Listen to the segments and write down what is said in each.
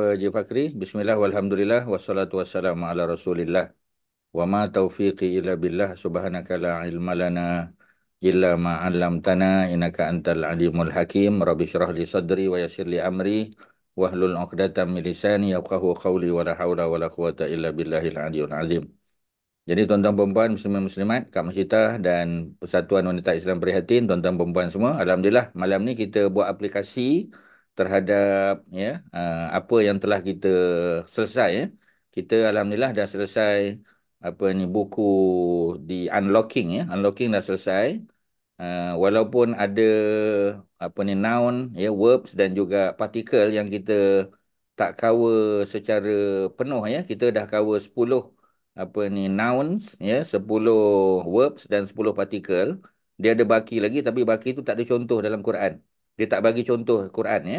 jumpa Haji Fakri. Bismillah walhamdulillah wassalatu wassalamu ala rasulillah. Wa ma taufiqi illa billah subhanaka la ilma lana illa ma 'allamtana innaka antal alimul hakim. Rabbi syrah li sadri wa yassir li amri wahlul 'uqdatam min lisani yafqahu qawli wa la haula wa la quwwata illa billahil aliyyil 'azim. Jadi tuan-tuan puan-puan muslimat, kak Masita dan Persatuan Wanita Islam Prihatin, tuan-tuan puan semua, alhamdulillah malam ni kita buat aplikasi terhadap ya uh, apa yang telah kita selesai ya. Kita alhamdulillah dah selesai apa ni buku di unlocking ya. Unlocking dah selesai. Uh, walaupun ada apa ni noun ya verbs dan juga particle yang kita tak cover secara penuh ya. Kita dah cover 10 apa ni nouns ya, 10 verbs dan 10 particle. Dia ada baki lagi tapi baki itu tak ada contoh dalam Quran dia tak bagi contoh Quran ya.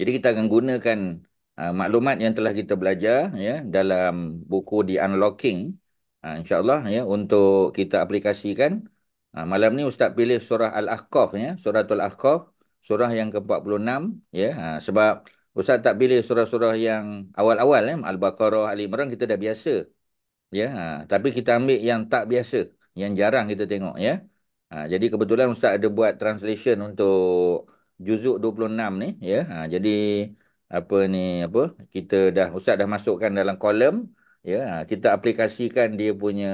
Jadi kita akan gunakan uh, maklumat yang telah kita belajar ya dalam buku di unlocking uh, insyaallah ya untuk kita aplikasikan. Uh, malam ni ustaz pilih surah Al-Ahqaf ya, Suratul Ahqaf, surah yang ke-46 ya uh, sebab ustaz tak pilih surah-surah yang awal-awal ya Al-Baqarah, Ali Imran kita dah biasa. Ya, uh, tapi kita ambil yang tak biasa, yang jarang kita tengok ya. Ha, jadi kebetulan Ustaz ada buat translation untuk juzuk 26 ni ya. Ha, jadi apa ni apa kita dah Ustaz dah masukkan dalam kolom ya. Ha, kita aplikasikan dia punya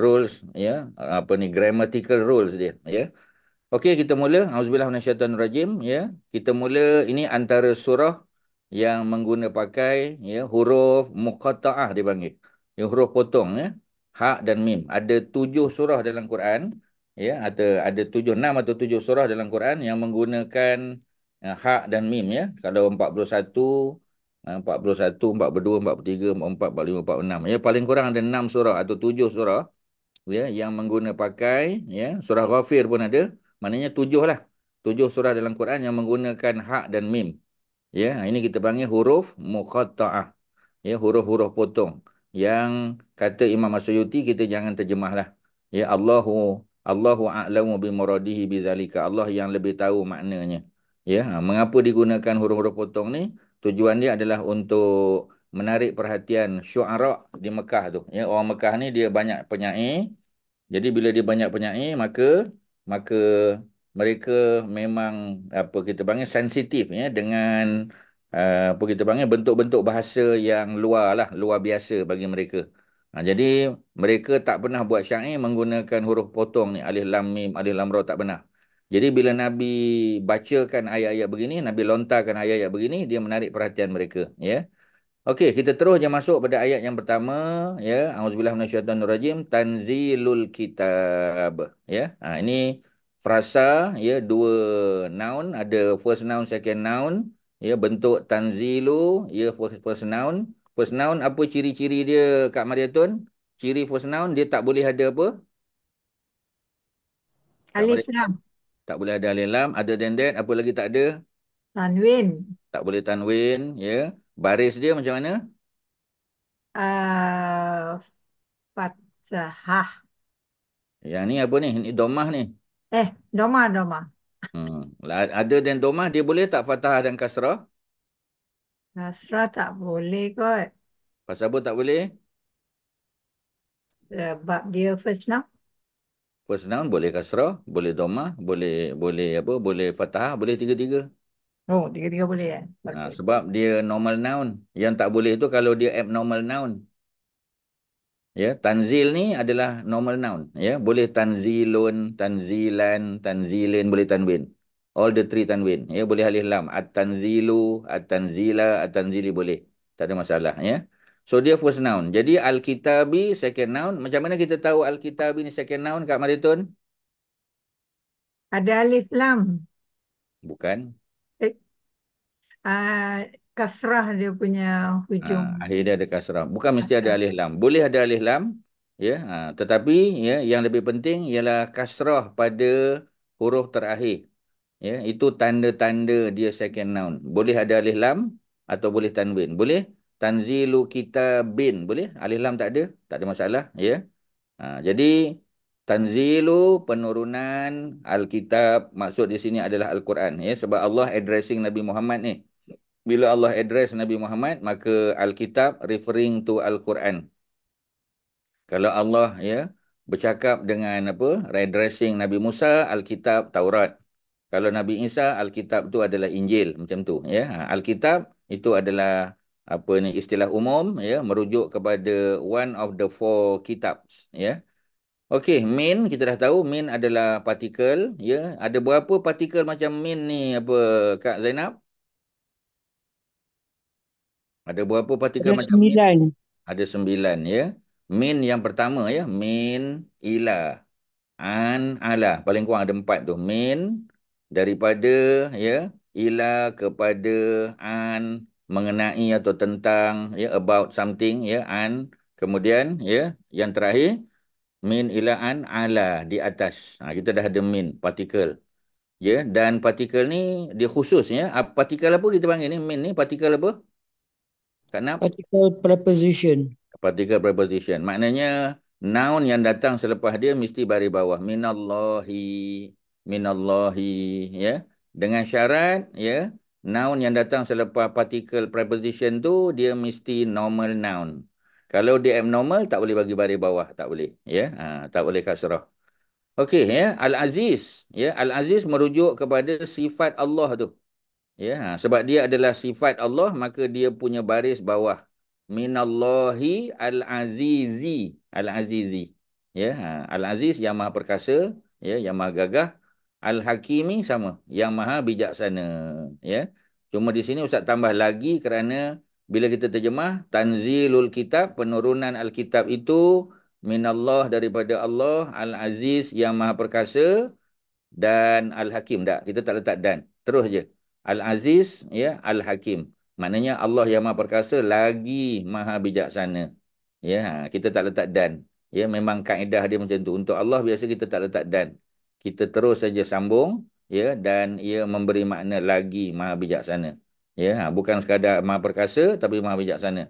rules ya apa ni grammatical rules dia ya. Okey kita mula auzubillah rajim, ya. Kita mula ini antara surah yang menggunakan pakai ya huruf muqattaah dipanggil. Ya, huruf potong ya. Ha dan mim. Ada tujuh surah dalam Quran ya ada ada tujuh enam atau tujuh surah dalam Quran yang menggunakan uh, hak dan mim ya kalau empat puluh satu eh, empat puluh satu empat berdua empat bertiga empat empat empat lima empat enam ya paling kurang ada enam surah atau tujuh surah ya yang menggunakan pakai ya surah Ghafir pun ada maknanya tujuh lah tujuh surah dalam Quran yang menggunakan ha dan mim ya ini kita panggil huruf muqatta'ah ya huruf-huruf potong yang kata Imam Masyuti kita jangan terjemahlah ya Allahu Allahu a'lamu bi muradihi bizalika. Allah yang lebih tahu maknanya. Ya, ha, mengapa digunakan huruf-huruf potong ni? Tujuan dia adalah untuk menarik perhatian syuara di Mekah tu. Ya, orang Mekah ni dia banyak penyair. Jadi bila dia banyak penyair, maka maka mereka memang apa kita panggil sensitif ya dengan eh, apa kita panggil bentuk-bentuk bahasa yang luar lah, luar biasa bagi mereka. Ha, jadi mereka tak pernah buat syair menggunakan huruf potong ni alif lam mim alif lam ra tak pernah. Jadi bila Nabi bacakan ayat-ayat begini, Nabi lontarkan ayat-ayat begini, dia menarik perhatian mereka, ya. Okey, kita terus je masuk pada ayat yang pertama, ya. Auzubillah minasyaitonirrajim tanzilul kitab, ya. Ha, ini frasa ya dua noun, ada first noun, second noun, ya bentuk tanzilu, ya first, first noun, First noun apa ciri-ciri dia Kak Mariatun? Ciri first noun dia tak boleh ada apa? Alif lam. Tak boleh ada alif lam. Other than that apa lagi tak ada? Tanwin. Tak boleh tanwin. ya. Yeah. Baris dia macam mana? Uh, Fathah. Yang ni apa ni? Ini domah ni. Eh, domah, domah. Hmm. Ada dan domah dia boleh tak fatah dan kasrah? Nasrah tak boleh kot. Pasal apa tak boleh? Sebab dia first noun. First noun boleh kasrah, boleh doma, boleh boleh apa, boleh fatah, boleh tiga-tiga. Oh, tiga-tiga boleh kan? Ya? Ha, sebab dia normal noun. Yang tak boleh tu kalau dia abnormal noun. Ya, tanzil ni adalah normal noun. Ya, boleh tanzilun, tanzilan, tanzilin, boleh tanwin all the three tanwin ya boleh alif lam at-tanzilu at-tanzila at-tanzili boleh tak ada masalah ya so dia first noun jadi al-kitabi second noun macam mana kita tahu al-kitabi ni second noun kak maritun ada alif lam bukan eh uh, kasrah dia punya hujung uh, ah, akhirnya ada kasrah bukan mesti ada alif lam boleh ada alif lam ya uh, tetapi ya yang lebih penting ialah kasrah pada huruf terakhir Ya, itu tanda-tanda dia second noun. Boleh ada alif lam atau boleh tanwin. Boleh? Tanzilu bin, Boleh? Alif lam tak ada. Tak ada masalah. Ya. Ha, jadi, tanzilu penurunan Alkitab. Maksud di sini adalah Al-Quran. Ya, sebab Allah addressing Nabi Muhammad ni. Bila Allah address Nabi Muhammad, maka Alkitab referring to Al-Quran. Kalau Allah ya bercakap dengan apa? Redressing Nabi Musa, Alkitab, Taurat kalau Nabi Isa Alkitab itu adalah Injil macam tu ya ha, Alkitab itu adalah apa ni istilah umum ya merujuk kepada one of the four kitab, ya okey min kita dah tahu min adalah partikel ya ada berapa partikel macam min ni apa Kak Zainab ada berapa partikel macam sembilan. min ada sembilan ya min yang pertama ya min ila an ala paling kurang ada empat tu min daripada ya ila kepada an mengenai atau tentang ya about something ya an kemudian ya yang terakhir min ila an ala di atas ha, kita dah ada min particle ya dan particle ni dia khusus ya apa particle apa kita panggil ni min ni particle apa tak nak particle preposition particle preposition maknanya noun yang datang selepas dia mesti baris bawah minallahi minallahi ya dengan syarat ya noun yang datang selepas particle preposition tu dia mesti normal noun kalau dia abnormal tak boleh bagi baris bawah tak boleh ya ha, tak boleh kasrah okey ya al aziz ya al aziz merujuk kepada sifat Allah tu ya ha, sebab dia adalah sifat Allah maka dia punya baris bawah minallahi al azizi al azizi ya ha, al aziz yang maha perkasa ya yang maha gagah Al-Hakimi sama. Yang maha bijaksana. Ya. Cuma di sini Ustaz tambah lagi kerana bila kita terjemah, Tanzilul Kitab, penurunan Al-Kitab itu, Minallah daripada Allah, Al-Aziz yang maha perkasa, dan Al-Hakim. Tak, kita tak letak dan. Terus je. Al-Aziz, ya, Al-Hakim. Maknanya Allah yang maha perkasa lagi maha bijaksana. Ya, ha, kita tak letak dan. Ya, memang kaedah dia macam tu. Untuk Allah biasa kita tak letak dan kita terus saja sambung ya dan ia memberi makna lagi maha bijaksana ya ha, bukan sekadar maha perkasa tapi maha bijaksana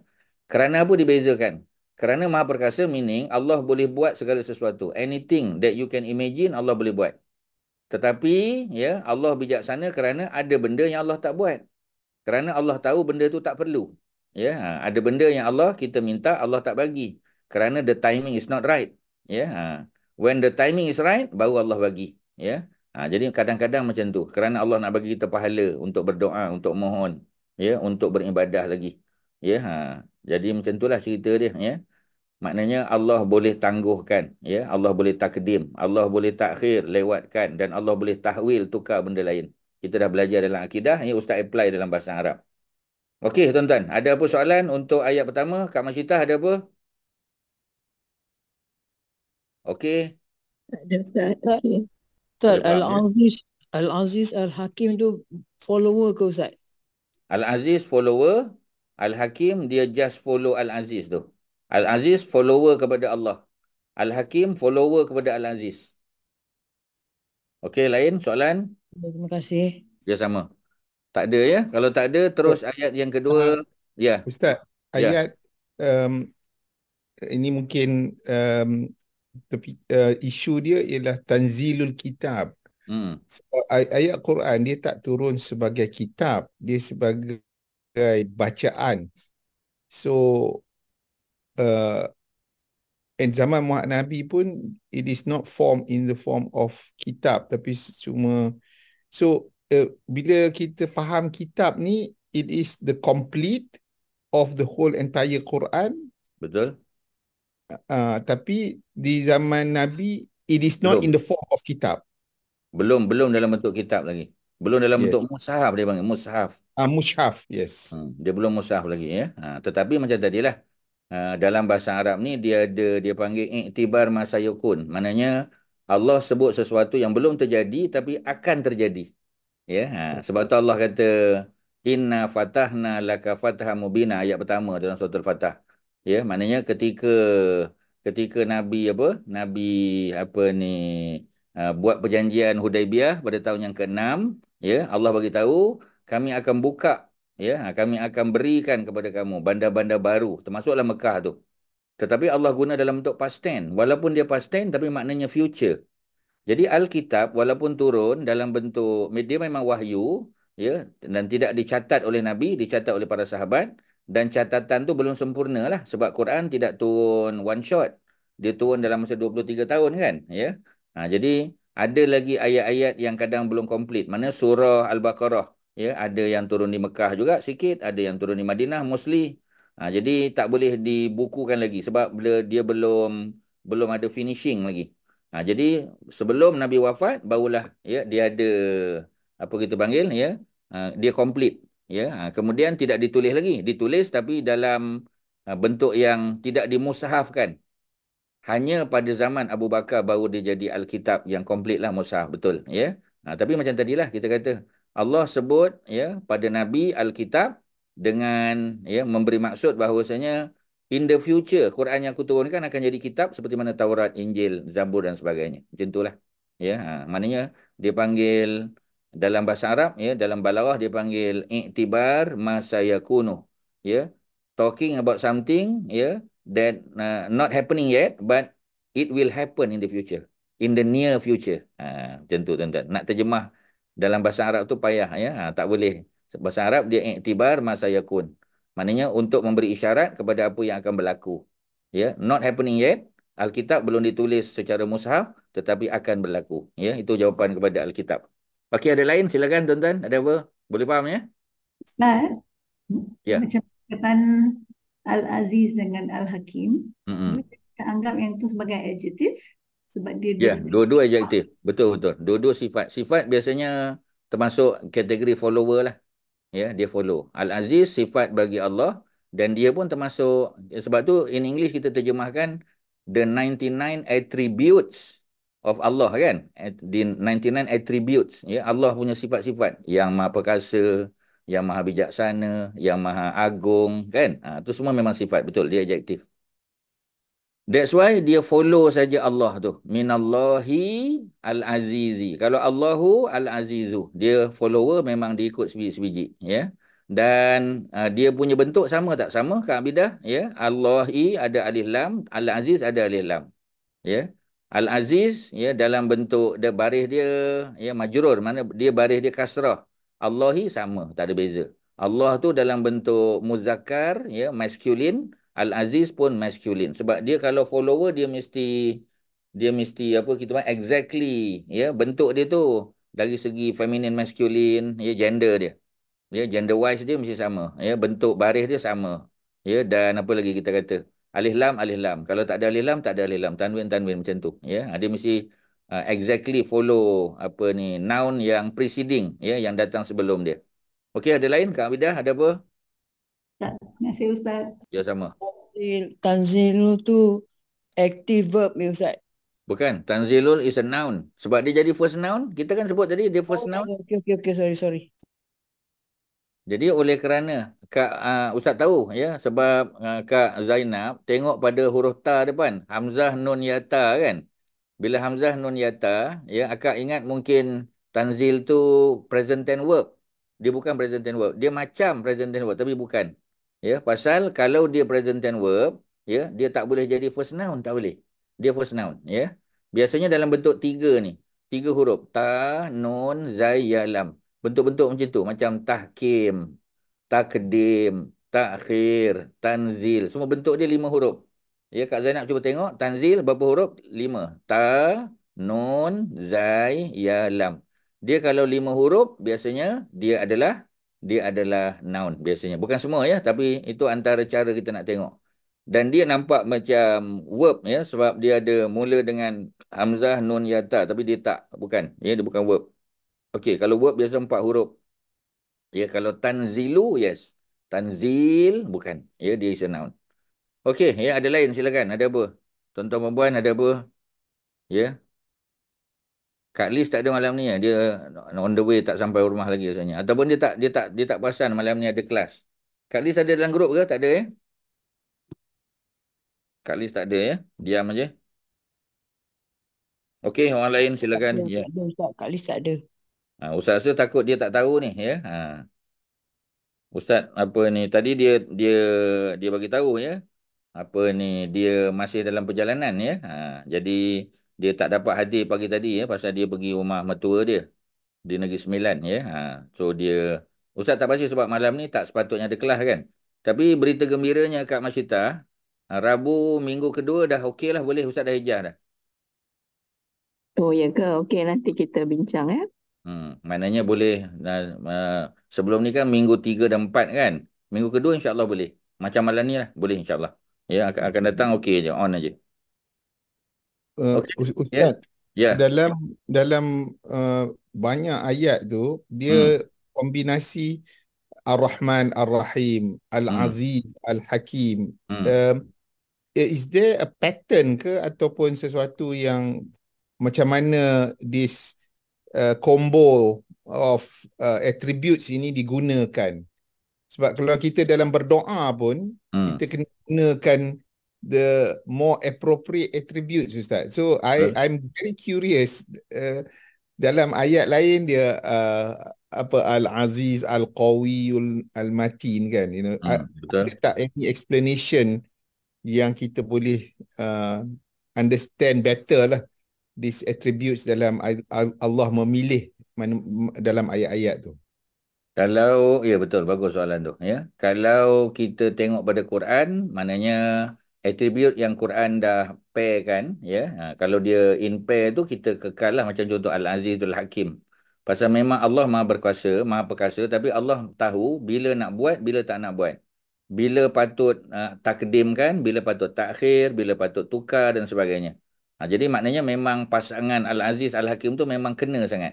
kerana apa dibezakan kerana maha perkasa meaning Allah boleh buat segala sesuatu anything that you can imagine Allah boleh buat tetapi ya Allah bijaksana kerana ada benda yang Allah tak buat kerana Allah tahu benda tu tak perlu ya ha, ada benda yang Allah kita minta Allah tak bagi kerana the timing is not right ya yeah. Ha. When the timing is right, baru Allah bagi. Ya. Ha, jadi kadang-kadang macam tu. Kerana Allah nak bagi kita pahala untuk berdoa, untuk mohon. Ya, untuk beribadah lagi. Ya, ha. Jadi macam tu lah cerita dia. Ya. Maknanya Allah boleh tangguhkan. Ya. Allah boleh takdim. Allah boleh takhir, lewatkan. Dan Allah boleh tahwil, tukar benda lain. Kita dah belajar dalam akidah. Ini ya, Ustaz apply dalam bahasa Arab. Okey, tuan-tuan. Ada apa soalan untuk ayat pertama? Kak Masjidah ada apa? Okey. Ustaz, Al-Aziz Al-Aziz Al-Hakim tu follower ke Ustaz? Al-Aziz follower. Al-Hakim dia just follow Al-Aziz tu. Al-Aziz follower kepada Allah. Al-Hakim follower kepada Al-Aziz. Okey, lain soalan? Ya, terima kasih. Ya sama. Tak ada ya. Kalau tak ada terus Ustaz. ayat yang kedua. Ya. Ustaz, ya. ayat ya. Um, ini mungkin um, tapi uh, isu dia ialah tanzilul kitab. Hmm. So, ay- ayat Quran dia tak turun sebagai kitab, dia sebagai bacaan. So uh, and zaman Muhammad Nabi pun it is not form in the form of kitab tapi cuma so uh, bila kita faham kitab ni it is the complete of the whole entire Quran betul uh, tapi di zaman Nabi it is not belum. in the form of kitab. Belum belum dalam bentuk kitab lagi. Belum dalam yes. bentuk mushaf dia bang. mushaf. Ah uh, mushaf, yes. Hmm, dia belum mushaf lagi ya. Ha, tetapi macam tadilah uh, dalam bahasa Arab ni dia ada dia panggil i'tibar masa yakun. Maknanya Allah sebut sesuatu yang belum terjadi tapi akan terjadi. Ya, ha, sebab tu Allah kata inna fatahna laka fatham ayat pertama dalam surah al-fatah ya maknanya ketika ketika nabi apa nabi apa ni ah, buat perjanjian hudaibiyah pada tahun yang ke-6 ya Allah bagi tahu kami akan buka ya ah, kami akan berikan kepada kamu bandar-bandar baru termasuklah Mekah tu tetapi Allah guna dalam bentuk past tense walaupun dia past tense tapi maknanya future jadi alkitab walaupun turun dalam bentuk media memang wahyu ya dan tidak dicatat oleh nabi dicatat oleh para sahabat dan catatan tu belum sempurna lah sebab Quran tidak turun one shot dia turun dalam masa 23 tahun kan ya ha, jadi ada lagi ayat-ayat yang kadang belum komplit mana surah al-baqarah ya ada yang turun di Mekah juga sikit ada yang turun di Madinah mostly ha, jadi tak boleh dibukukan lagi sebab dia, dia belum belum ada finishing lagi ha, jadi sebelum nabi wafat barulah ya dia ada apa kita panggil ya ha, dia complete ya ha, kemudian tidak ditulis lagi ditulis tapi dalam ha, bentuk yang tidak dimusahafkan hanya pada zaman Abu Bakar baru dia jadi alkitab yang komplit lah mushaf betul ya ha, tapi macam tadilah kita kata Allah sebut ya pada nabi alkitab dengan ya memberi maksud bahawasanya in the future Quran yang aku turunkan akan jadi kitab seperti mana Taurat, Injil, Zabur dan sebagainya. Macam itulah. Ya, ha, maknanya dia panggil dalam bahasa Arab ya dalam balaghah dia panggil i'tibar masa yakunu ya talking about something ya that uh, not happening yet but it will happen in the future in the near future ha macam tu tuan-tuan nak terjemah dalam bahasa Arab tu payah ya ha, tak boleh bahasa Arab dia i'tibar masa yakun maknanya untuk memberi isyarat kepada apa yang akan berlaku ya not happening yet alkitab belum ditulis secara mushaf tetapi akan berlaku ya itu jawapan kepada alkitab Okey ada lain silakan tuan-tuan ada apa boleh faham ya? Ustaz. Ya. Macam perkataan Al-Aziz dengan Al-Hakim. Mm Kita anggap yang tu sebagai adjektif sebab dia Ya, dua-dua adjektif. Betul betul. Dua-dua sifat. Sifat biasanya termasuk kategori follower lah. Ya, dia follow. Al-Aziz sifat bagi Allah dan dia pun termasuk sebab tu in English kita terjemahkan the 99 attributes of Allah kan di 99 attributes ya Allah punya sifat-sifat yang maha perkasa yang maha bijaksana yang maha agung kan ha, tu semua memang sifat betul dia adjektif That's why dia follow saja Allah tu. Minallahi al-azizi. Kalau Allahu al-azizu. Dia follower memang diikut sebiji-sebiji. Ya? Dan uh, dia punya bentuk sama tak? Sama Kak Abidah. Ya? Allahi ada alih lam. Al-aziz ada alih lam. Ya? Al-Aziz ya dalam bentuk dia baris dia ya majrur mana dia baris dia kasrah. Allahi sama, tak ada beza. Allah tu dalam bentuk muzakkar ya masculine, Al-Aziz pun masculine. Sebab dia kalau follower dia mesti dia mesti apa kita panggil exactly ya bentuk dia tu dari segi feminine masculine ya gender dia. Ya gender wise dia mesti sama ya bentuk baris dia sama. Ya dan apa lagi kita kata? alif lam alif lam kalau tak ada alif lam tak ada alif lam tanwin tanwin macam tu ya yeah? dia mesti uh, exactly follow apa ni noun yang preceding ya yeah? yang datang sebelum dia okey ada lain Kak Abidah ada apa tak terima kasih ustaz ya sama tanzilul tu active verb ni ustaz bukan tanzilul is a noun sebab dia jadi first noun kita kan sebut tadi dia first oh, noun okey okey okey sorry sorry jadi oleh kerana Kak uh, Ustaz tahu ya sebab uh, Kak Zainab tengok pada huruf ta depan hamzah nun yata kan. Bila hamzah nun yata ya akak ingat mungkin tanzil tu present tense verb. Dia bukan present tense verb. Dia macam present tense verb tapi bukan. Ya pasal kalau dia present tense verb ya dia tak boleh jadi first noun tak boleh. Dia first noun ya. Biasanya dalam bentuk tiga ni. Tiga huruf ta nun zai ya lam. Bentuk-bentuk macam tu Macam tahkim Takdim Takhir Tanzil Semua bentuk dia lima huruf Ya Kak Zainab cuba tengok Tanzil berapa huruf? Lima Ta Nun Zai Ya Lam Dia kalau lima huruf Biasanya dia adalah Dia adalah noun biasanya Bukan semua ya Tapi itu antara cara kita nak tengok dan dia nampak macam verb ya sebab dia ada mula dengan hamzah nun yata tapi dia tak bukan ya dia bukan verb Okey, kalau verb biasa empat huruf. Ya, kalau tanzilu, yes. Tanzil, bukan. Ya, dia is a noun. Okey, ya, ada lain silakan. Ada apa? Tuan-tuan perempuan, ada apa? Ya. Kak Liz tak ada malam ni. Ya? Dia on the way tak sampai rumah lagi rasanya. Ataupun dia tak dia tak, dia tak pasan malam ni ada kelas. Kak Liz ada dalam grup ke? Tak ada, ya? Kak Liz tak ada, ya? Diam aja. Okey, orang lain silakan. Tak ada, ya. tak ada Kak Liz tak ada. Ha, Ustaz rasa takut dia tak tahu ni ya. Ha. Ustaz apa ni tadi dia dia dia bagi tahu ya. Apa ni dia masih dalam perjalanan ya. Ha, jadi dia tak dapat hadir pagi tadi ya pasal dia pergi rumah mertua dia di Negeri Sembilan ya. Ha, so dia Ustaz tak pasti sebab malam ni tak sepatutnya ada kelas kan. Tapi berita gembiranya Kak Masita ha, Rabu minggu kedua dah okeylah boleh Ustaz dah hijrah dah. Oh ya ke? Okey nanti kita bincang ya. Eh? Hmm, maknanya boleh uh, sebelum ni kan minggu 3 dan 4 kan. Minggu kedua insya-Allah boleh. Macam malam ni lah boleh insya-Allah. Ya akan, akan datang okey aje on aje. Uh, eh, okay. Ustaz. Ya. Yeah. Yeah. Dalam dalam uh, banyak ayat tu dia hmm. kombinasi Ar-Rahman Ar-Rahim, Al-Aziz hmm. Al-Hakim. Hmm. Uh, is there a pattern ke ataupun sesuatu yang macam mana this Uh, combo of uh, attributes ini digunakan sebab kalau kita dalam berdoa pun hmm. kita kena gunakan the more appropriate attributes ustaz so i hmm. i'm very curious uh, dalam ayat lain dia uh, apa al aziz al qawiyul al matin kan you know hmm, tak any explanation yang kita boleh uh, understand better lah these attributes dalam Allah memilih dalam ayat-ayat tu? Kalau ya betul bagus soalan tu ya. Kalau kita tengok pada Quran, maknanya atribut yang Quran dah pair kan ya. Ha, kalau dia in pair tu kita lah macam contoh Al-Azizul Aziz Hakim. Pasal memang Allah Maha berkuasa, Maha perkasa tapi Allah tahu bila nak buat, bila tak nak buat. Bila patut uh, takdim kan, bila patut takhir, bila patut tukar dan sebagainya. Ha, jadi maknanya memang pasangan Al-Aziz Al-Hakim tu memang kena sangat.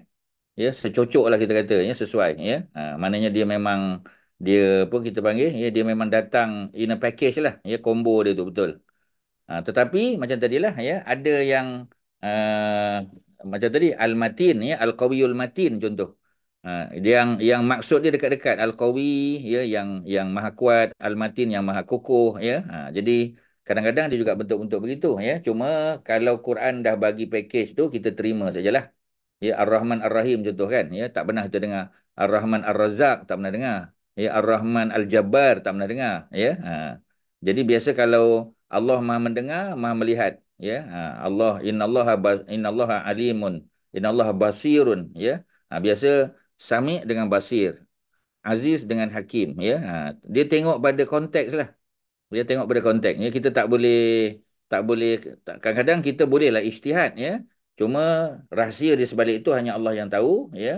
Ya, secocok lah kita kata, ya, sesuai, ya. Ha, maknanya dia memang dia apa kita panggil, ya, dia memang datang in a package lah, ya, combo dia tu betul. Ha, tetapi macam tadilah, ya, ada yang uh, macam tadi Al-Matin, ya, Al-Qawiyul Matin contoh. Ha, yang yang maksud dia dekat-dekat Al-Qawi, ya, yang yang Maha Kuat, Al-Matin yang Maha Kokoh, ya. Ha, jadi Kadang-kadang dia juga bentuk-bentuk begitu ya. Cuma kalau Quran dah bagi package tu kita terima sajalah. Ya Ar-Rahman Ar-Rahim contoh kan. Ya tak pernah kita dengar Ar-Rahman Ar-Razzaq tak pernah dengar. Ya Ar-Rahman Al-Jabbar tak pernah dengar ya. Ha. Jadi biasa kalau Allah Maha mendengar, Maha melihat ya. Ha. Allah innallaha innallaha alimun, innallaha basirun ya. Ha. biasa Sami dengan Basir. Aziz dengan Hakim ya. Ha. dia tengok pada konteks lah. Kita tengok pada konteksnya kita tak boleh tak boleh kadang-kadang kita bolehlah ijtihad ya. Cuma rahsia di sebalik itu hanya Allah yang tahu ya.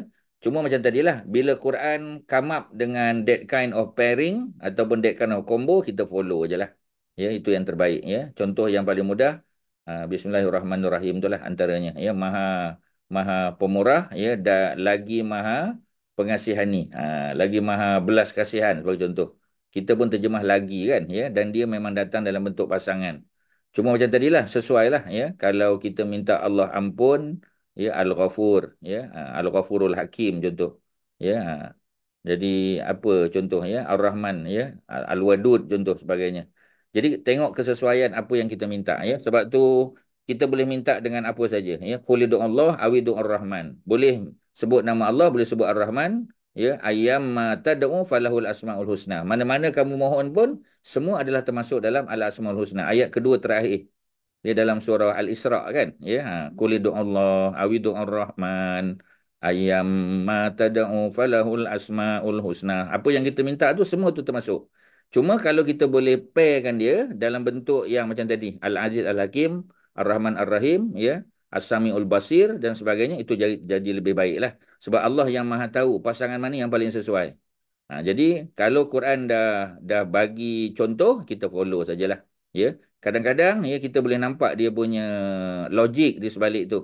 Cuma macam tadilah bila Quran come up dengan that kind of pairing ataupun that kind of combo kita follow lah Ya itu yang terbaik ya. Contoh yang paling mudah ha, bismillahirrahmanirrahim itulah antaranya ya Maha Maha Pemurah ya dan lagi Maha Pengasihani. Ha, lagi Maha Belas Kasihan sebagai contoh kita pun terjemah lagi kan ya dan dia memang datang dalam bentuk pasangan cuma macam tadilah sesuailah ya kalau kita minta Allah ampun ya al-ghafur ya ha, al-ghafurul hakim contoh ya ha, jadi apa contoh ya ar-rahman ya al-wadud contoh sebagainya jadi tengok kesesuaian apa yang kita minta ya sebab tu kita boleh minta dengan apa saja ya qul Allah awi ar-rahman boleh sebut nama Allah boleh sebut ar-rahman ya ayam mata da'u falahul asmaul husna mana-mana kamu mohon pun semua adalah termasuk dalam al asmaul husna ayat kedua terakhir dia dalam surah al isra kan ya ha qulid Allah awi du'ar rahman ayam mata da'u falahul asmaul husna apa yang kita minta tu semua tu termasuk cuma kalau kita boleh pairkan dia dalam bentuk yang macam tadi al aziz al hakim ar rahman ar rahim ya As-Sami'ul Basir dan sebagainya itu jadi, jadi lebih baiklah sebab Allah yang Maha tahu pasangan mana yang paling sesuai. Ha, jadi kalau Quran dah dah bagi contoh kita follow sajalah. Ya. Kadang-kadang ya kita boleh nampak dia punya logik di sebalik tu.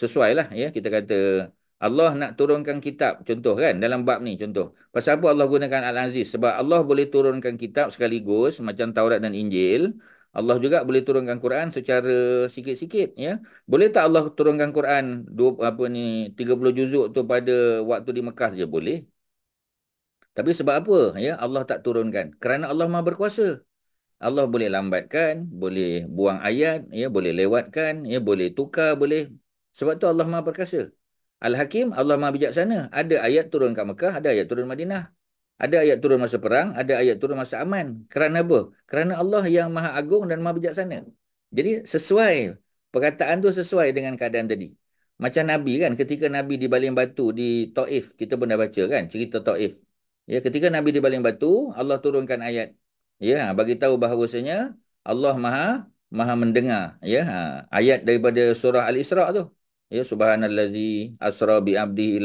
Sesuailah ya kita kata Allah nak turunkan kitab contoh kan dalam bab ni contoh. Pasal apa Allah gunakan Al-Aziz? Sebab Allah boleh turunkan kitab sekaligus macam Taurat dan Injil Allah juga boleh turunkan Quran secara sikit-sikit ya. Boleh tak Allah turunkan Quran dua apa ni 30 juzuk tu pada waktu di Mekah je boleh. Tapi sebab apa ya Allah tak turunkan? Kerana Allah Maha berkuasa. Allah boleh lambatkan, boleh buang ayat, ya boleh lewatkan, ya boleh tukar, boleh. Sebab tu Allah Maha perkasa. Al-Hakim, Allah Maha bijaksana. Ada ayat turun kat Mekah, ada ayat turun Madinah. Ada ayat turun masa perang, ada ayat turun masa aman. Kerana apa? Kerana Allah yang maha agung dan maha bijaksana. Jadi sesuai, perkataan tu sesuai dengan keadaan tadi. Macam Nabi kan, ketika Nabi di baling batu di Ta'if, kita pun dah baca kan cerita Ta'if. Ya, ketika Nabi di baling batu, Allah turunkan ayat. Ya, ha, bagi tahu bahawasanya Allah maha maha mendengar. Ya, ha, ayat daripada surah Al-Isra tu. Ya, subhanallazi asra bi abdi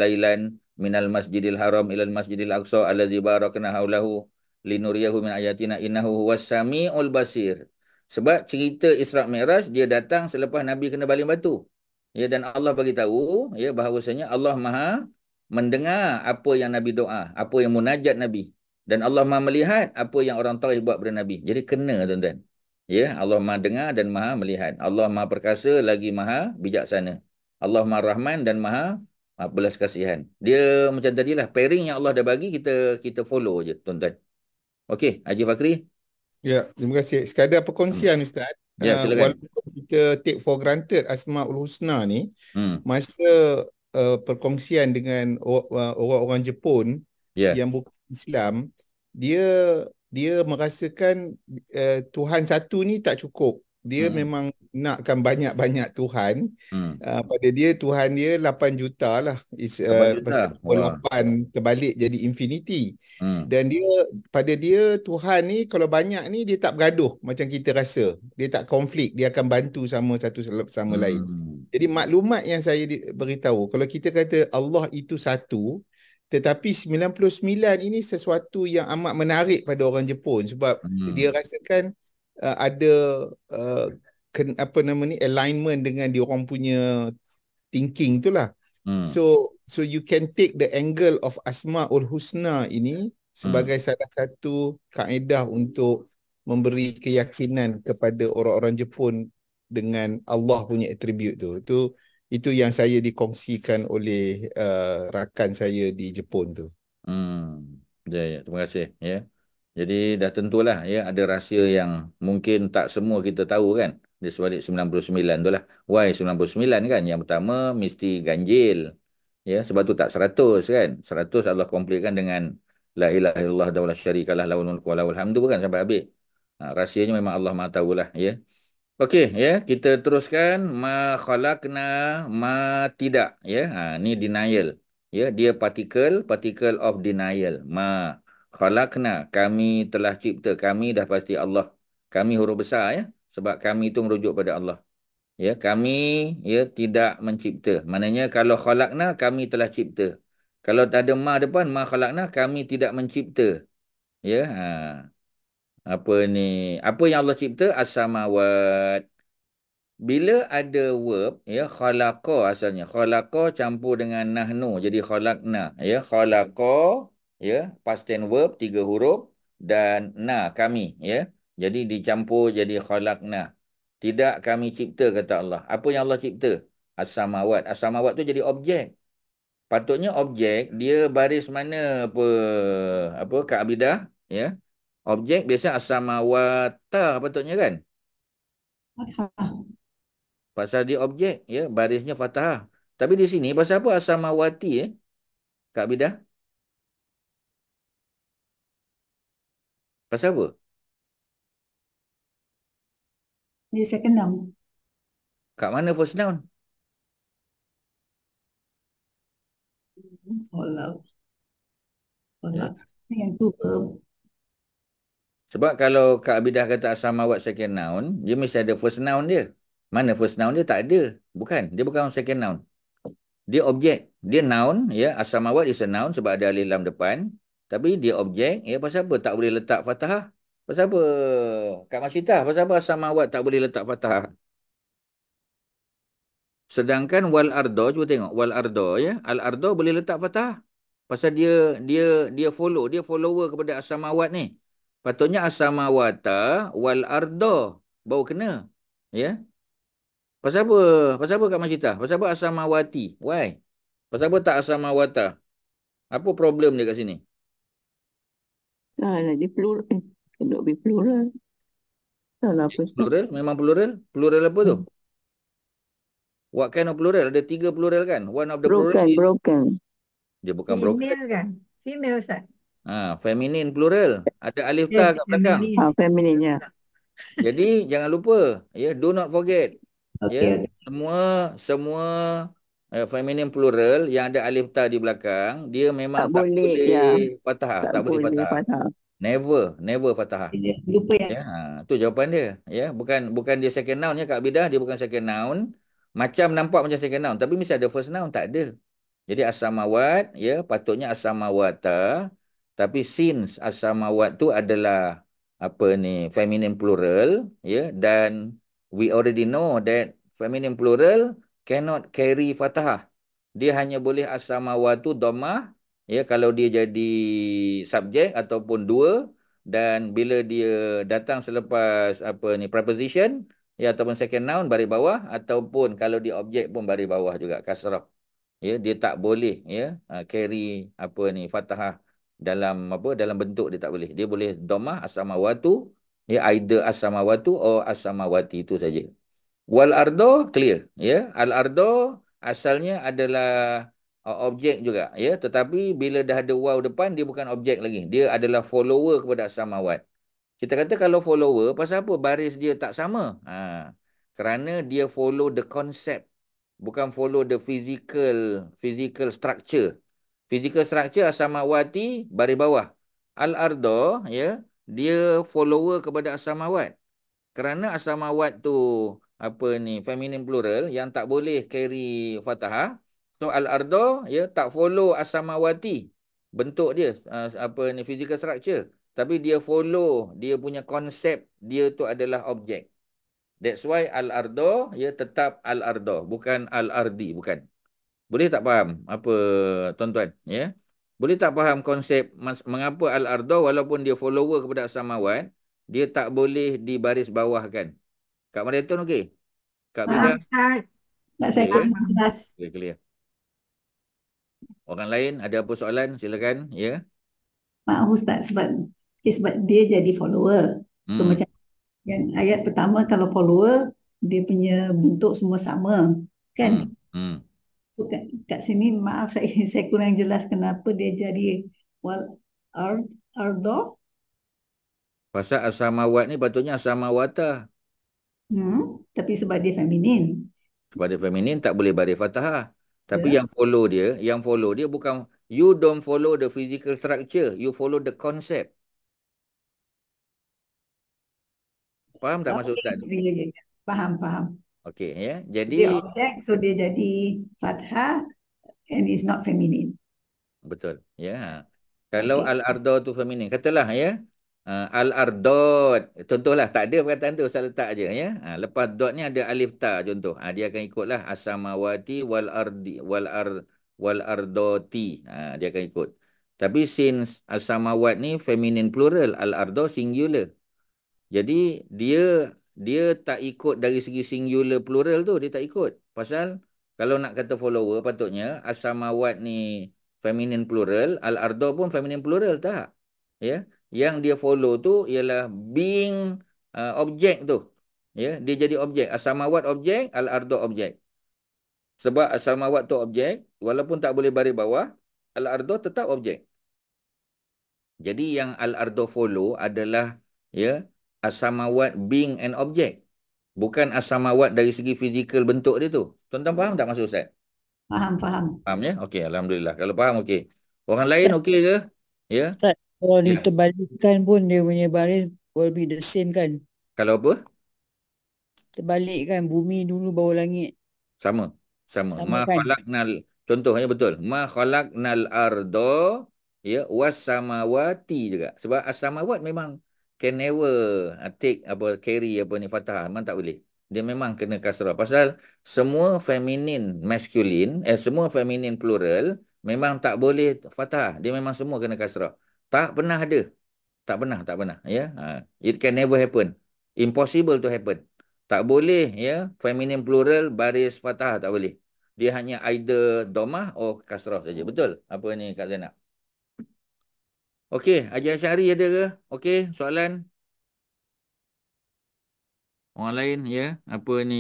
minal masjidil haram ilal masjidil aqsa allazi barakna haulahu linuriyahu min ayatina innahu huwas samiul basir sebab cerita Isra Mikraj dia datang selepas nabi kena baling batu ya dan Allah bagi tahu ya bahawasanya Allah Maha mendengar apa yang nabi doa apa yang munajat nabi dan Allah Maha melihat apa yang orang tauhid buat kepada nabi jadi kena tuan-tuan ya Allah Maha dengar dan Maha melihat Allah Maha perkasa lagi Maha bijaksana Allah Maha rahman dan Maha uh, belas kasihan. Dia macam tadilah pairing yang Allah dah bagi kita kita follow je tuan-tuan. Okey, Haji Fakri. Ya, terima kasih. Sekadar perkongsian hmm. ustaz. Ya, uh, walaupun kita take for granted Asmaul Husna ni hmm. masa uh, perkongsian dengan orang-orang Jepun yeah. yang bukan Islam, dia dia merasakan uh, Tuhan satu ni tak cukup dia hmm. memang nakkan banyak-banyak Tuhan hmm. uh, pada dia Tuhan dia 8 juta lah is uh, 8 terbalik jadi infinity hmm. dan dia pada dia Tuhan ni kalau banyak ni dia tak bergaduh macam kita rasa dia tak konflik dia akan bantu sama satu sama hmm. lain jadi maklumat yang saya beritahu kalau kita kata Allah itu satu tetapi 99 ini sesuatu yang amat menarik pada orang Jepun sebab hmm. dia rasakan uh, ada uh, ken, apa nama ni alignment dengan dia orang punya thinking itulah. Hmm. So so you can take the angle of Asmaul Husna ini sebagai hmm. salah satu kaedah untuk memberi keyakinan kepada orang-orang Jepun dengan Allah punya atribut tu. Itu itu yang saya dikongsikan oleh uh, rakan saya di Jepun tu. Hmm. Ya ya, terima kasih ya. Yeah. Jadi dah tentulah ya ada rahsia yang mungkin tak semua kita tahu kan. Di sebalik 99 tu lah. Why 99 kan? Yang pertama mesti ganjil. Ya, sebab tu tak 100 kan. 100 Allah komplikkan dengan la ilaha illallah daulah syarikalah lawan mulku wa lawal hamdu bukan sampai habis. Ha, rahsianya memang Allah Maha tahu lah, ya. Okey ya, kita teruskan ma khalaqna ma tidak ya. Ha ni denial. Ya, dia particle, particle of denial. Ma khalaqna kami telah cipta kami dah pasti Allah kami huruf besar ya sebab kami itu merujuk pada Allah ya kami ya tidak mencipta maknanya kalau khalaqna kami telah cipta kalau tak ada ma depan ma khalaqna kami tidak mencipta ya ha. apa ni apa yang Allah cipta as-samawat bila ada verb ya khalaqa asalnya khalaqa campur dengan nahnu jadi khalaqna ya khalaqa ya past tense verb tiga huruf dan na kami ya jadi dicampur jadi khalaqna tidak kami cipta kata Allah apa yang Allah cipta as-samawat as-samawat tu jadi objek patutnya objek dia baris mana apa apa kaabidah ya objek biasa as-samawata patutnya kan fathah pasal dia objek ya barisnya fathah tapi di sini pasal apa as-samawati ya kaabidah Pasal apa? Dia second noun. Kat mana first noun? Sebab kalau Kak Abidah kata asam awak second noun, dia mesti ada first noun dia. Mana first noun dia tak ada. Bukan. Dia bukan second noun. Dia objek. Dia noun. ya Asam awak is a noun sebab ada alih lam depan. Tapi dia objek. Ya, pasal apa tak boleh letak fatah, Pasal apa? Kat masyidah. Pasal apa asam awad tak boleh letak fatah. Sedangkan wal ardo cuba tengok wal ardo ya al ardo boleh letak fatah pasal dia dia dia follow dia follower kepada asamawat ni patutnya asamawata wal ardo baru kena ya pasal apa pasal apa kat masjid pasal apa asamawati why pasal apa tak asamawata apa problem dia kat sini Ah, jadi plural. Kena lebih plural. Salah apa? Plural? Memang plural? Plural apa tu? Hmm. What kind of plural? Ada tiga plural kan? One of the broken, plural is... Broken. Dia bukan female broken. Female kan? Female, Ustaz. Ah, feminine plural. Ada alif ta yes, kat belakang. Ah, feminine, ya. Jadi, jangan lupa. yeah, do not forget. Okay. Yeah, semua, semua uh, feminine plural yang ada alif ta di belakang, dia memang tak, tak boleh, boleh ya. fatah, tak, tak boleh fatah. Never, never fatah. Lupa ya. Ya, tu jawapan dia. Ya, bukan bukan dia second noun ya Kak Bidah, dia bukan second noun. Macam nampak macam second noun, tapi mesti ada first noun, tak ada. Jadi asamawat, ya, patutnya asamawata, tapi since asamawat tu adalah apa ni, feminine plural, ya, dan we already know that feminine plural cannot carry fathah. Dia hanya boleh asamawatu domah. Ya, kalau dia jadi subjek ataupun dua. Dan bila dia datang selepas apa ni preposition. Ya, ataupun second noun baris bawah. Ataupun kalau dia objek pun baris bawah juga. Kasrah. Ya, dia tak boleh ya ah, carry apa ni fathah dalam apa dalam bentuk dia tak boleh. Dia boleh domah asamawatu. Ya, either asamawatu or asamawati itu saja. Wal ardo clear ya. Al ardo asalnya adalah uh, objek juga ya, tetapi bila dah ada waw depan dia bukan objek lagi. Dia adalah follower kepada samawat. Kita kata kalau follower pasal apa? Baris dia tak sama. Ha. Kerana dia follow the concept bukan follow the physical physical structure. Physical structure asamawati baris bawah. Al ardo ya, dia follower kepada samawat. Kerana asamawat tu apa ni feminine plural yang tak boleh carry fathah so al ardo ya tak follow asamawati bentuk dia uh, apa ni physical structure tapi dia follow dia punya konsep dia tu adalah objek that's why al ardo ya tetap al ardo bukan al ardi bukan boleh tak faham apa tuan-tuan ya boleh tak faham konsep mengapa al ardo walaupun dia follower kepada asamawat dia tak boleh dibaris bawahkan Kak Marianton okey? Kak Bida? Ah, ah, tak, saya okay. jelas. Okey, clear. Orang lain ada apa soalan? Silakan, ya. Yeah. Maaf Ustaz, sebab, okay, eh, sebab dia jadi follower. Hmm. So macam yang ayat pertama kalau follower, dia punya bentuk semua sama. Kan? Hmm. hmm. So, kat, kat sini maaf saya, saya kurang jelas kenapa dia jadi wal ar, ardo. Pasal asamawat ni patutnya asamawata. Ya. Ya, tapi sebab dia feminin. Sebab dia feminin tak boleh baris fatahah. Tapi yeah. yang follow dia, yang follow dia bukan you don't follow the physical structure, you follow the concept. Faham tak okay. maksud Ustaz? Ya, yeah, yeah, Yeah. Faham, faham. Okay, ya. Yeah. Jadi... Dia object, so dia jadi fathah and is not feminine. Betul, ya. Yeah. Kalau okay. al-ardo tu feminine. Katalah, ya. Yeah uh, ah, al-ardot contohlah tak ada perkataan tu saya letak aje ya ha, lepas dot ni ada alif ta contoh ha, dia akan ikutlah asamawati wal ardi wal ar wal ardoti ha, dia akan ikut tapi since asamawat ni feminine plural al Ardot singular jadi dia dia tak ikut dari segi singular plural tu dia tak ikut pasal kalau nak kata follower patutnya asamawat ni feminine plural al Ardot pun feminine plural tak ya yang dia follow tu ialah being uh, objek tu ya yeah? dia jadi objek asamawat objek al ardu objek sebab asamawat tu objek walaupun tak boleh bari bawah al ardu tetap objek jadi yang al ardu follow adalah ya yeah, asamawat being an objek bukan asamawat dari segi fizikal bentuk dia tu tuan-tuan faham tak maksud ustaz faham faham faham ya okey alhamdulillah kalau faham okey orang lain okey ke ya yeah? Kalau yeah. diterbalikkan ya. pun dia punya baris will be the same kan? Kalau apa? Terbalikkan bumi dulu bawa langit. Sama. Sama. Sama Ma kan? khalaqnal kan? contohnya betul. Ma khalaqnal ardo ya was samawati juga. Sebab as samawat memang can never uh, take apa carry apa ni fathah memang tak boleh. Dia memang kena kasrah pasal semua feminine masculine eh semua feminine plural memang tak boleh fathah. Dia memang semua kena kasrah. Tak pernah ada. Tak pernah, tak pernah. Ya, yeah? Ha, it can never happen. Impossible to happen. Tak boleh, ya. Yeah? Feminine plural, baris, fatah, tak boleh. Dia hanya either domah or kasrah saja. Betul? Apa ni Kak Zainab? Okey, Haji Asyari ada ke? Okey, soalan? Orang lain, ya. Yeah? Apa ni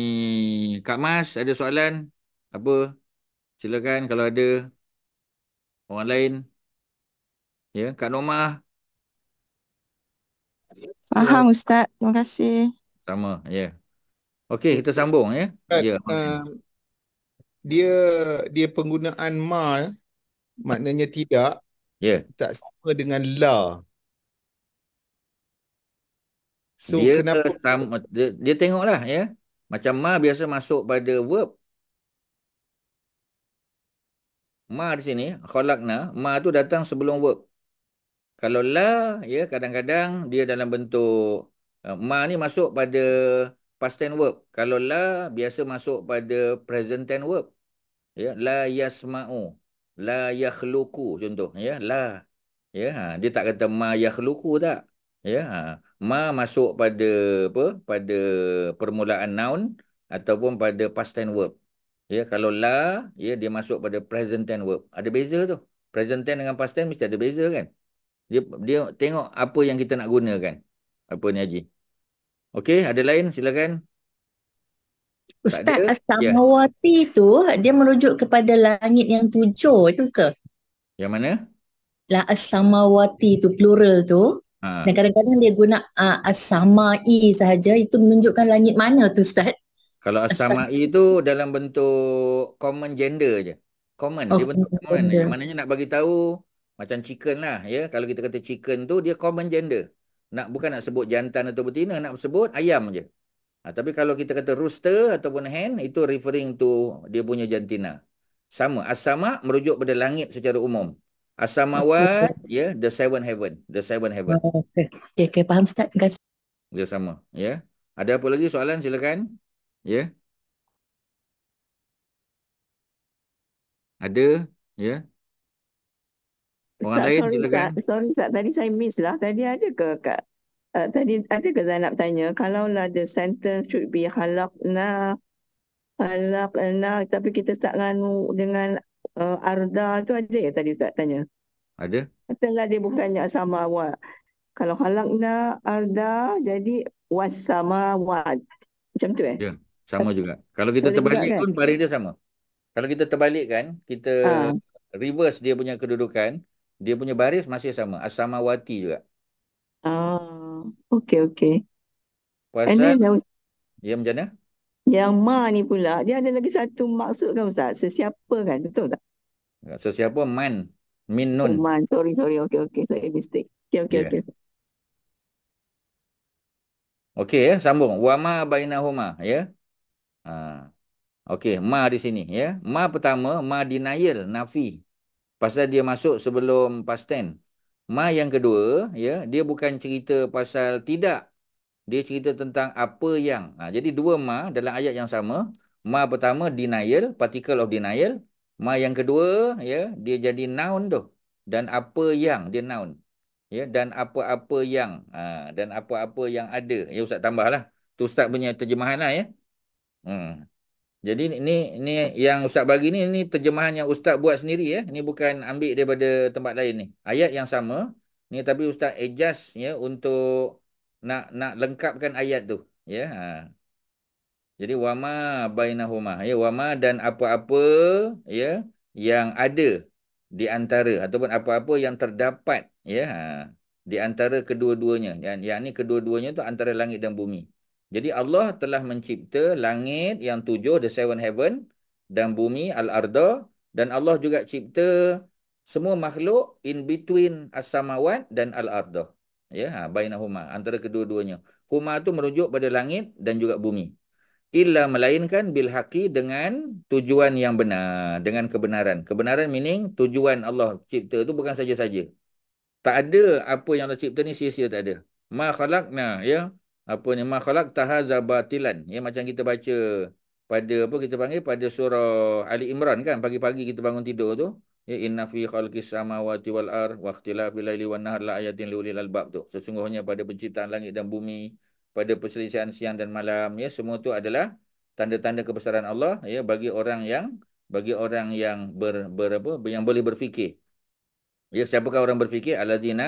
Kak Mas, ada soalan? Apa? Silakan kalau ada orang lain. Ya, Kak Norma. Faham Ustaz. Terima kasih. Sama, ya. Yeah. Okey, kita sambung ya. Yeah. Yeah. Um, dia dia penggunaan ma maknanya tidak. Ya. Yeah. Tak sama dengan la. So dia kenapa sama, dia, dia tengoklah ya. Yeah. Macam ma biasa masuk pada verb. Ma di sini khalaqna, ma tu datang sebelum verb. Kalau la, ya kadang-kadang dia dalam bentuk eh, ma ni masuk pada past tense verb. Kalau la biasa masuk pada present tense verb. Ya, la yasma'u, la yakhluqu contoh ya, la. Ya, ha. dia tak kata ma yakhluqu tak. Ya, ha. ma masuk pada apa? pada permulaan noun ataupun pada past tense verb. Ya, kalau la, ya dia masuk pada present tense verb. Ada beza tu. Present tense dengan past tense mesti ada beza kan? Dia dia tengok apa yang kita nak gunakan. Apa ni Haji? Okey, ada lain silakan. Ustaz As-Samawati ya. tu dia merujuk kepada langit yang tujuh itu ke? Yang mana? La As-Samawati tu plural tu. Ha. Dan kadang-kadang dia guna uh, As-Samai sahaja itu menunjukkan langit mana tu Ustaz? Kalau As-Samai tu dalam bentuk common gender je. Common, oh, dia bentuk common. Gender. Maknanya nak bagi tahu macam chicken lah ya. Kalau kita kata chicken tu dia common gender. Nak bukan nak sebut jantan atau betina, nak sebut ayam je. Ha, tapi kalau kita kata rooster ataupun hen itu referring to dia punya jantina. Sama asama merujuk pada langit secara umum. Asamawat ya yeah, the seven heaven, the seven heaven. Oh, Okey, okay, okay, faham Ustaz. Terima Dia sama, ya. Yeah. Ada apa lagi soalan silakan. Ya. Yeah. Ada, ya. Yeah. Orang lain sorry, Kak. Sorry, Ustaz. Tadi saya miss lah. Tadi ada ke, Kak? Uh, tadi ada ke Zainab tanya, kalaulah the sentence should be halak na halak na. tapi kita start dengan, dengan uh, arda tu ada ya tadi Ustaz tanya? Ada. Katalah dia bukannya sama awak. Kalau halak na arda, jadi was sama wat. Macam tu eh? Ya, sama juga. Kalau kita terbalik juga, kan? pun, baris dia sama. Kalau kita terbalik kan, kita ha. reverse dia punya kedudukan, dia punya baris masih sama. Asamawati juga. Ah, uh, okey okey. Puasa. Then, ya macam mana? Yang ma ni pula, dia ada lagi satu maksud kan Ustaz? Sesiapa kan, betul tak? Sesiapa man. Min oh, nun. Oh, man, sorry, sorry. Okey, okey. Saya mistake. Okey, okey, yeah. okey. Okey, ya. sambung. Wa ma bainahuma, ya. Ha. Okey, ma di sini, ya. Ma pertama, ma dinayil, nafi pasal dia masuk sebelum past 10. Ma yang kedua, ya, dia bukan cerita pasal tidak. Dia cerita tentang apa yang. Ha, jadi dua ma dalam ayat yang sama. Ma pertama denial, particle of denial. Ma yang kedua, ya, dia jadi noun tu. Dan apa yang dia noun. Ya, dan apa-apa yang ha, dan apa-apa yang ada. Ya ustaz tambahlah. Tu ustaz punya lah ya. Hmm. Jadi ini ini yang ustaz bagi ni ini terjemahan yang ustaz buat sendiri ya. ini bukan ambil daripada tempat lain ni. Ayat yang sama ni tapi ustaz adjust ya untuk nak nak lengkapkan ayat tu ya. Ha. Jadi wama bainahuma ya wama dan apa-apa ya yang ada di antara ataupun apa-apa yang terdapat ya ha. di antara kedua-duanya yang yang ni kedua-duanya tu antara langit dan bumi jadi Allah telah mencipta langit yang tujuh, the seven heaven, dan bumi, al-arda. Dan Allah juga cipta semua makhluk in between as-samawat dan al-arda. Ya, ha, bainahuma, antara kedua-duanya. Huma itu merujuk pada langit dan juga bumi. Illa melainkan bilhaqi dengan tujuan yang benar, dengan kebenaran. Kebenaran meaning tujuan Allah cipta itu bukan saja-saja. Tak ada apa yang Allah cipta ni sia-sia tak ada. Ma khalaqna, ya apa ni makhluk tahazabatilan ya macam kita baca pada apa kita panggil pada surah Ali Imran kan pagi-pagi kita bangun tidur tu ya inna fi khalqis samawati wal ar wa ikhtilafil laili wan nahar laayatin liulil albab tu sesungguhnya pada penciptaan langit dan bumi pada perselisihan siang dan malam ya semua tu adalah tanda-tanda kebesaran Allah ya bagi orang yang bagi orang yang ber, ber apa yang boleh berfikir ya siapakah orang berfikir aladina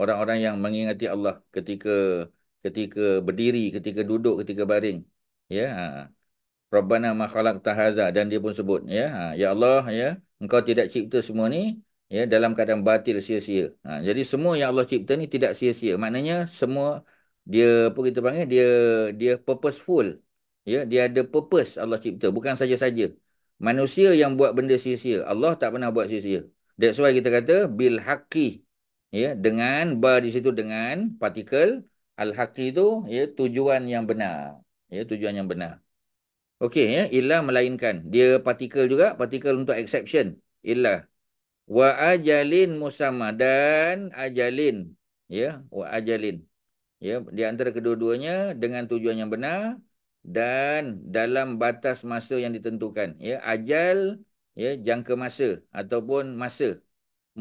orang-orang yang mengingati Allah ketika ketika berdiri, ketika duduk, ketika baring. Ya. Ha, ha. Rabbana ma khalaq tahaza dan dia pun sebut ya. Ha. Ya Allah ya, engkau tidak cipta semua ni ya dalam keadaan batil sia-sia. Ha, jadi semua yang Allah cipta ni tidak sia-sia. Maknanya semua dia apa kita panggil dia dia purposeful. Ya, dia ada purpose Allah cipta, bukan saja-saja. Manusia yang buat benda sia-sia, Allah tak pernah buat sia-sia. That's why kita kata bil haqqi ya dengan ba di situ dengan partikel al-haqi tu ya tujuan yang benar. Ya tujuan yang benar. Okey ya illa melainkan dia partikel juga partikel untuk exception illa wa ajalin musamma dan ajalin ya wa ajalin ya di antara kedua-duanya dengan tujuan yang benar dan dalam batas masa yang ditentukan ya ajal ya jangka masa ataupun masa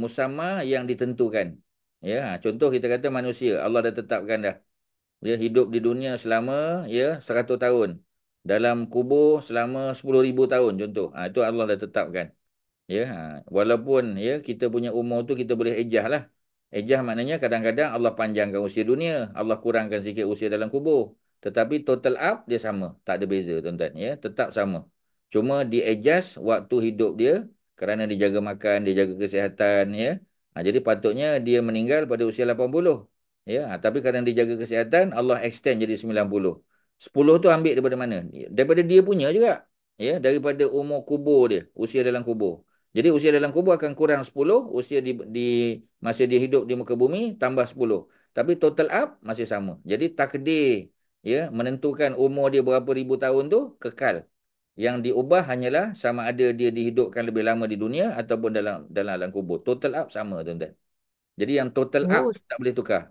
musamma yang ditentukan Ya, ha, contoh kita kata manusia, Allah dah tetapkan dah. Ya, hidup di dunia selama ya 100 tahun. Dalam kubur selama sepuluh ribu tahun contoh. Ha, itu Allah dah tetapkan. Ya, ha. walaupun ya kita punya umur tu kita boleh ejah lah. Ejah maknanya kadang-kadang Allah panjangkan usia dunia, Allah kurangkan sikit usia dalam kubur. Tetapi total up dia sama, tak ada beza tuan-tuan ya, tetap sama. Cuma di adjust waktu hidup dia kerana dia jaga makan, dia jaga kesihatan ya. Ha, jadi patutnya dia meninggal pada usia 80. Ya, ha, tapi kerana dijaga kesihatan, Allah extend jadi 90. 10 tu ambil daripada mana? Daripada dia punya juga. Ya, daripada umur kubur dia, usia dalam kubur. Jadi usia dalam kubur akan kurang 10, usia di, di masa dia hidup di muka bumi tambah 10. Tapi total up masih sama. Jadi takdir ya menentukan umur dia berapa ribu tahun tu kekal yang diubah hanyalah sama ada dia dihidupkan lebih lama di dunia ataupun dalam dalam alam kubur. Total up sama tuan-tuan. Jadi yang total up oh. tak boleh tukar.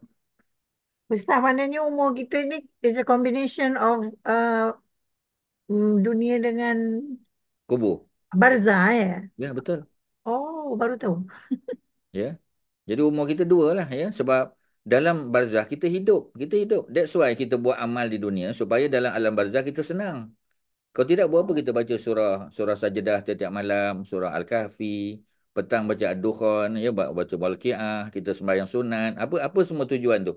Ustaz, maknanya umur kita ni is a combination of uh, mm, dunia dengan kubur. Barzah ya? Ya, betul. Oh, baru tahu. ya. Jadi umur kita dua lah ya. Sebab dalam barzah kita hidup. Kita hidup. That's why kita buat amal di dunia supaya dalam alam barzah kita senang. Kalau tidak buat apa kita baca surah surah sajadah setiap malam, surah al-kahfi, petang baca ad-dukhan, ya baca balqiah, kita sembahyang sunat, apa apa semua tujuan tu?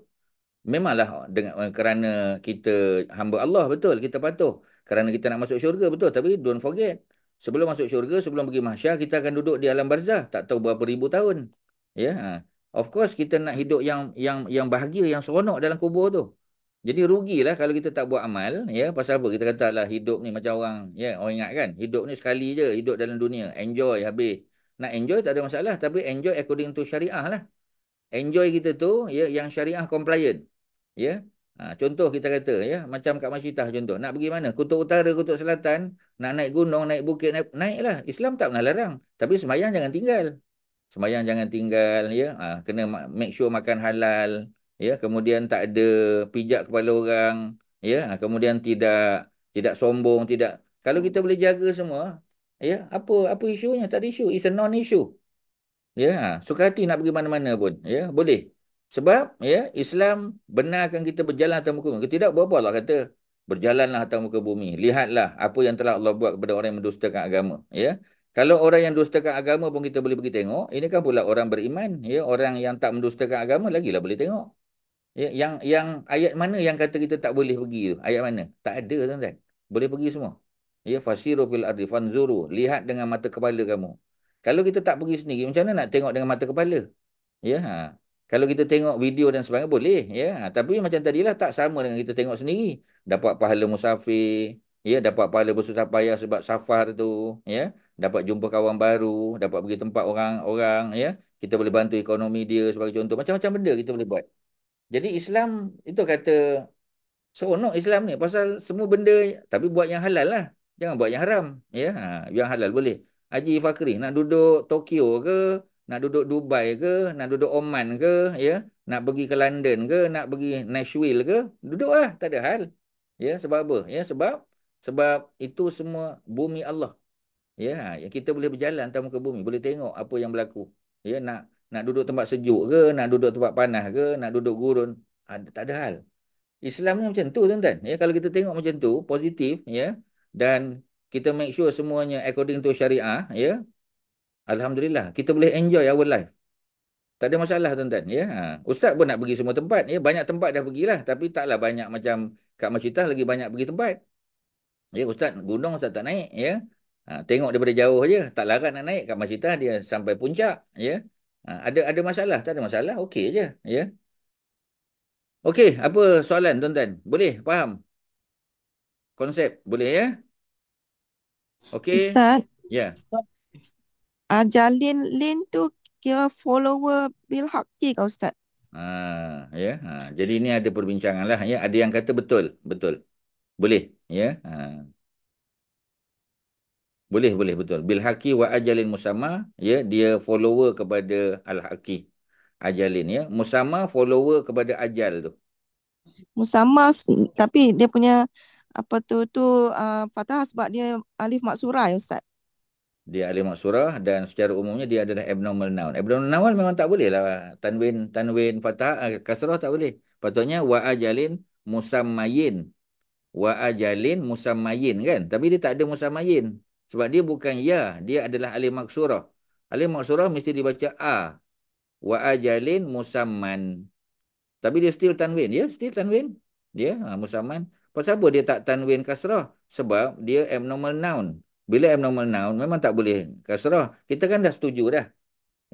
Memanglah dengan eh, kerana kita hamba Allah betul, kita patuh. Kerana kita nak masuk syurga betul, tapi don't forget. Sebelum masuk syurga, sebelum pergi mahsyar, kita akan duduk di alam barzah tak tahu berapa ribu tahun. Ya. Yeah. Ha. Of course kita nak hidup yang yang yang bahagia, yang seronok dalam kubur tu. Jadi rugilah kalau kita tak buat amal, ya, pasal apa? Kita lah hidup ni macam orang, ya, orang ingat kan, hidup ni sekali je, hidup dalam dunia, enjoy habis. Nak enjoy tak ada masalah, tapi enjoy according to syariah lah. Enjoy kita tu, ya, yang syariah compliant. Ya. Ha, contoh kita kata, ya, macam kat Masyidah contoh, nak pergi mana? Kutub utara, kutub selatan, nak naik gunung, naik bukit, naik, lah Islam tak pernah larang. Tapi semayang jangan tinggal. semayang jangan tinggal, ya. Ha, kena make sure makan halal ya kemudian tak ada pijak kepala orang ya ha, kemudian tidak tidak sombong tidak kalau kita boleh jaga semua ya apa apa isunya tak ada isu is a non issue ya ha, suka sukati nak pergi mana-mana pun ya boleh sebab ya Islam benarkan kita berjalan atas muka bumi tidak apa-apa Allah kata berjalanlah atas muka bumi lihatlah apa yang telah Allah buat kepada orang yang mendustakan agama ya kalau orang yang dustakan agama pun kita boleh pergi tengok, ini kan pula orang beriman, ya orang yang tak mendustakan agama lagilah boleh tengok. Ya, yang yang ayat mana yang kata kita tak boleh pergi tu? Ayat mana? Tak ada tuan-tuan. Boleh pergi semua. Ya fasiru fil ardi fanzuru, lihat dengan mata kepala kamu. Kalau kita tak pergi sendiri, macam mana nak tengok dengan mata kepala? Ya. Ha. Kalau kita tengok video dan sebagainya boleh, ya. Tapi macam tadilah tak sama dengan kita tengok sendiri. Dapat pahala musafir, ya, dapat pahala bersusah payah sebab safar tu, ya. Dapat jumpa kawan baru, dapat pergi tempat orang-orang, ya. Kita boleh bantu ekonomi dia sebagai contoh. Macam-macam benda kita boleh buat. Jadi Islam itu kata seronok Islam ni pasal semua benda tapi buat yang halal lah. Jangan buat yang haram. Ya, ha, yang halal boleh. Haji Fakri nak duduk Tokyo ke, nak duduk Dubai ke, nak duduk Oman ke, ya, nak pergi ke London ke, nak pergi Nashville ke, duduklah, tak ada hal. Ya, sebab apa? Ya, sebab sebab itu semua bumi Allah. Ya, ha, kita boleh berjalan atas muka bumi, boleh tengok apa yang berlaku. Ya, nak nak duduk tempat sejuk ke, nak duduk tempat panas ke, nak duduk gurun, ha, tak ada hal. Islam ni macam tu tuan-tuan. Ya, kalau kita tengok macam tu, positif ya dan kita make sure semuanya according to syariah ya. Alhamdulillah, kita boleh enjoy our life. Tak ada masalah tuan-tuan ya. Ha. Ustaz pun nak pergi semua tempat ya. Banyak tempat dah pergilah tapi taklah banyak macam kat masjidah lagi banyak pergi tempat. Ya ustaz, gunung ustaz tak naik ya. Ha, tengok daripada jauh aja, tak larat nak naik kat masjidah dia sampai puncak ya. Ha, ada ada masalah, tak ada masalah, okey aja ya. Okey, apa soalan tuan-tuan? Boleh faham? Konsep boleh ya? Okey. Ustaz. Ya. Yeah. Uh, Jalin Lin tu kira follower Bill Hakki ke Ustaz? Ha, ya. Yeah. Ha, jadi ini ada perbincangan lah. Ya. Ada yang kata betul. Betul. Boleh. Ya. Yeah. Ha. Boleh, boleh betul. Bil haki wa ajalin musama, ya, dia follower kepada al haki ajalin ya. Musama follower kepada ajal tu. Musama tapi dia punya apa tu tu uh, fatah sebab dia alif maksurah ya ustaz. Dia alif maksurah dan secara umumnya dia adalah abnormal noun. Abnormal noun memang tak boleh lah tanwin tanwin fatah ah, kasrah tak boleh. Patutnya wa ajalin musamayin, Wa ajalin musamayin, kan. Tapi dia tak ada musamayin. Sebab dia bukan ya, dia adalah alim maksurah. Alim maksurah mesti dibaca a. Wa ajalin musamman. Tapi dia still tanwin, ya, still tanwin. Dia ya, ha, musamman. Pasal apa dia tak tanwin kasrah? Sebab dia abnormal noun. Bila abnormal noun memang tak boleh kasrah. Kita kan dah setuju dah.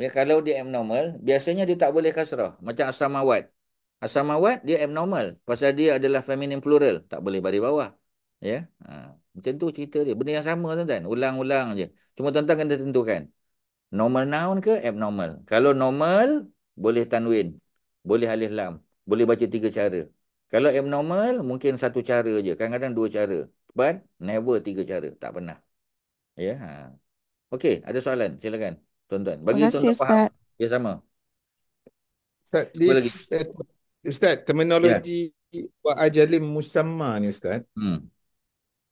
Ya, kalau dia abnormal, biasanya dia tak boleh kasrah. Macam asamawat. Asamawat dia abnormal. Pasal dia adalah feminine plural. Tak boleh bari bawah. Ya. Ha. Macam tu cerita dia. Benda yang sama tuan-tuan. Ulang-ulang je. Cuma tuan-tuan kena tentukan. Normal noun ke abnormal? Kalau normal, boleh tanwin. Boleh alih lam. Boleh baca tiga cara. Kalau abnormal, mungkin satu cara je. Kadang-kadang dua cara. But never tiga cara. Tak pernah. Ya. Yeah. Ha. Okey, ada soalan. Silakan tuan-tuan. Bagi tuan-tuan faham. Ya sama. Ustaz, this, Uh, Ustaz terminologi yeah. wa ajalim musamma ni Ustaz. Hmm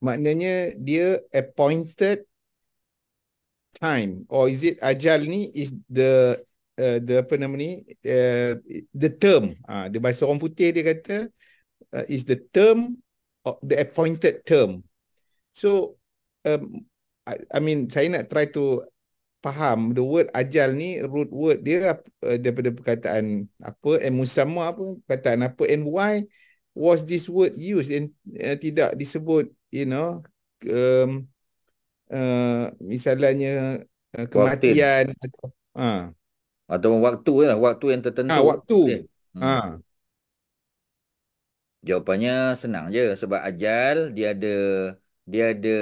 maknanya dia appointed time or is it ajal ni is the uh, the apa nama ni uh, the term ah uh, dia bahasa orang putih dia kata uh, is the term of the appointed term so um, I, i mean saya nak try to faham the word ajal ni root word dia uh, daripada perkataan apa and musamma apa perkataan apa and why was this word used and uh, tidak disebut you know ke, um, uh, misalnya uh, kematian atau ha. atau waktu ya waktu yang tertentu ha, waktu ha. hmm. ha. jawapannya senang je sebab ajal dia ada dia ada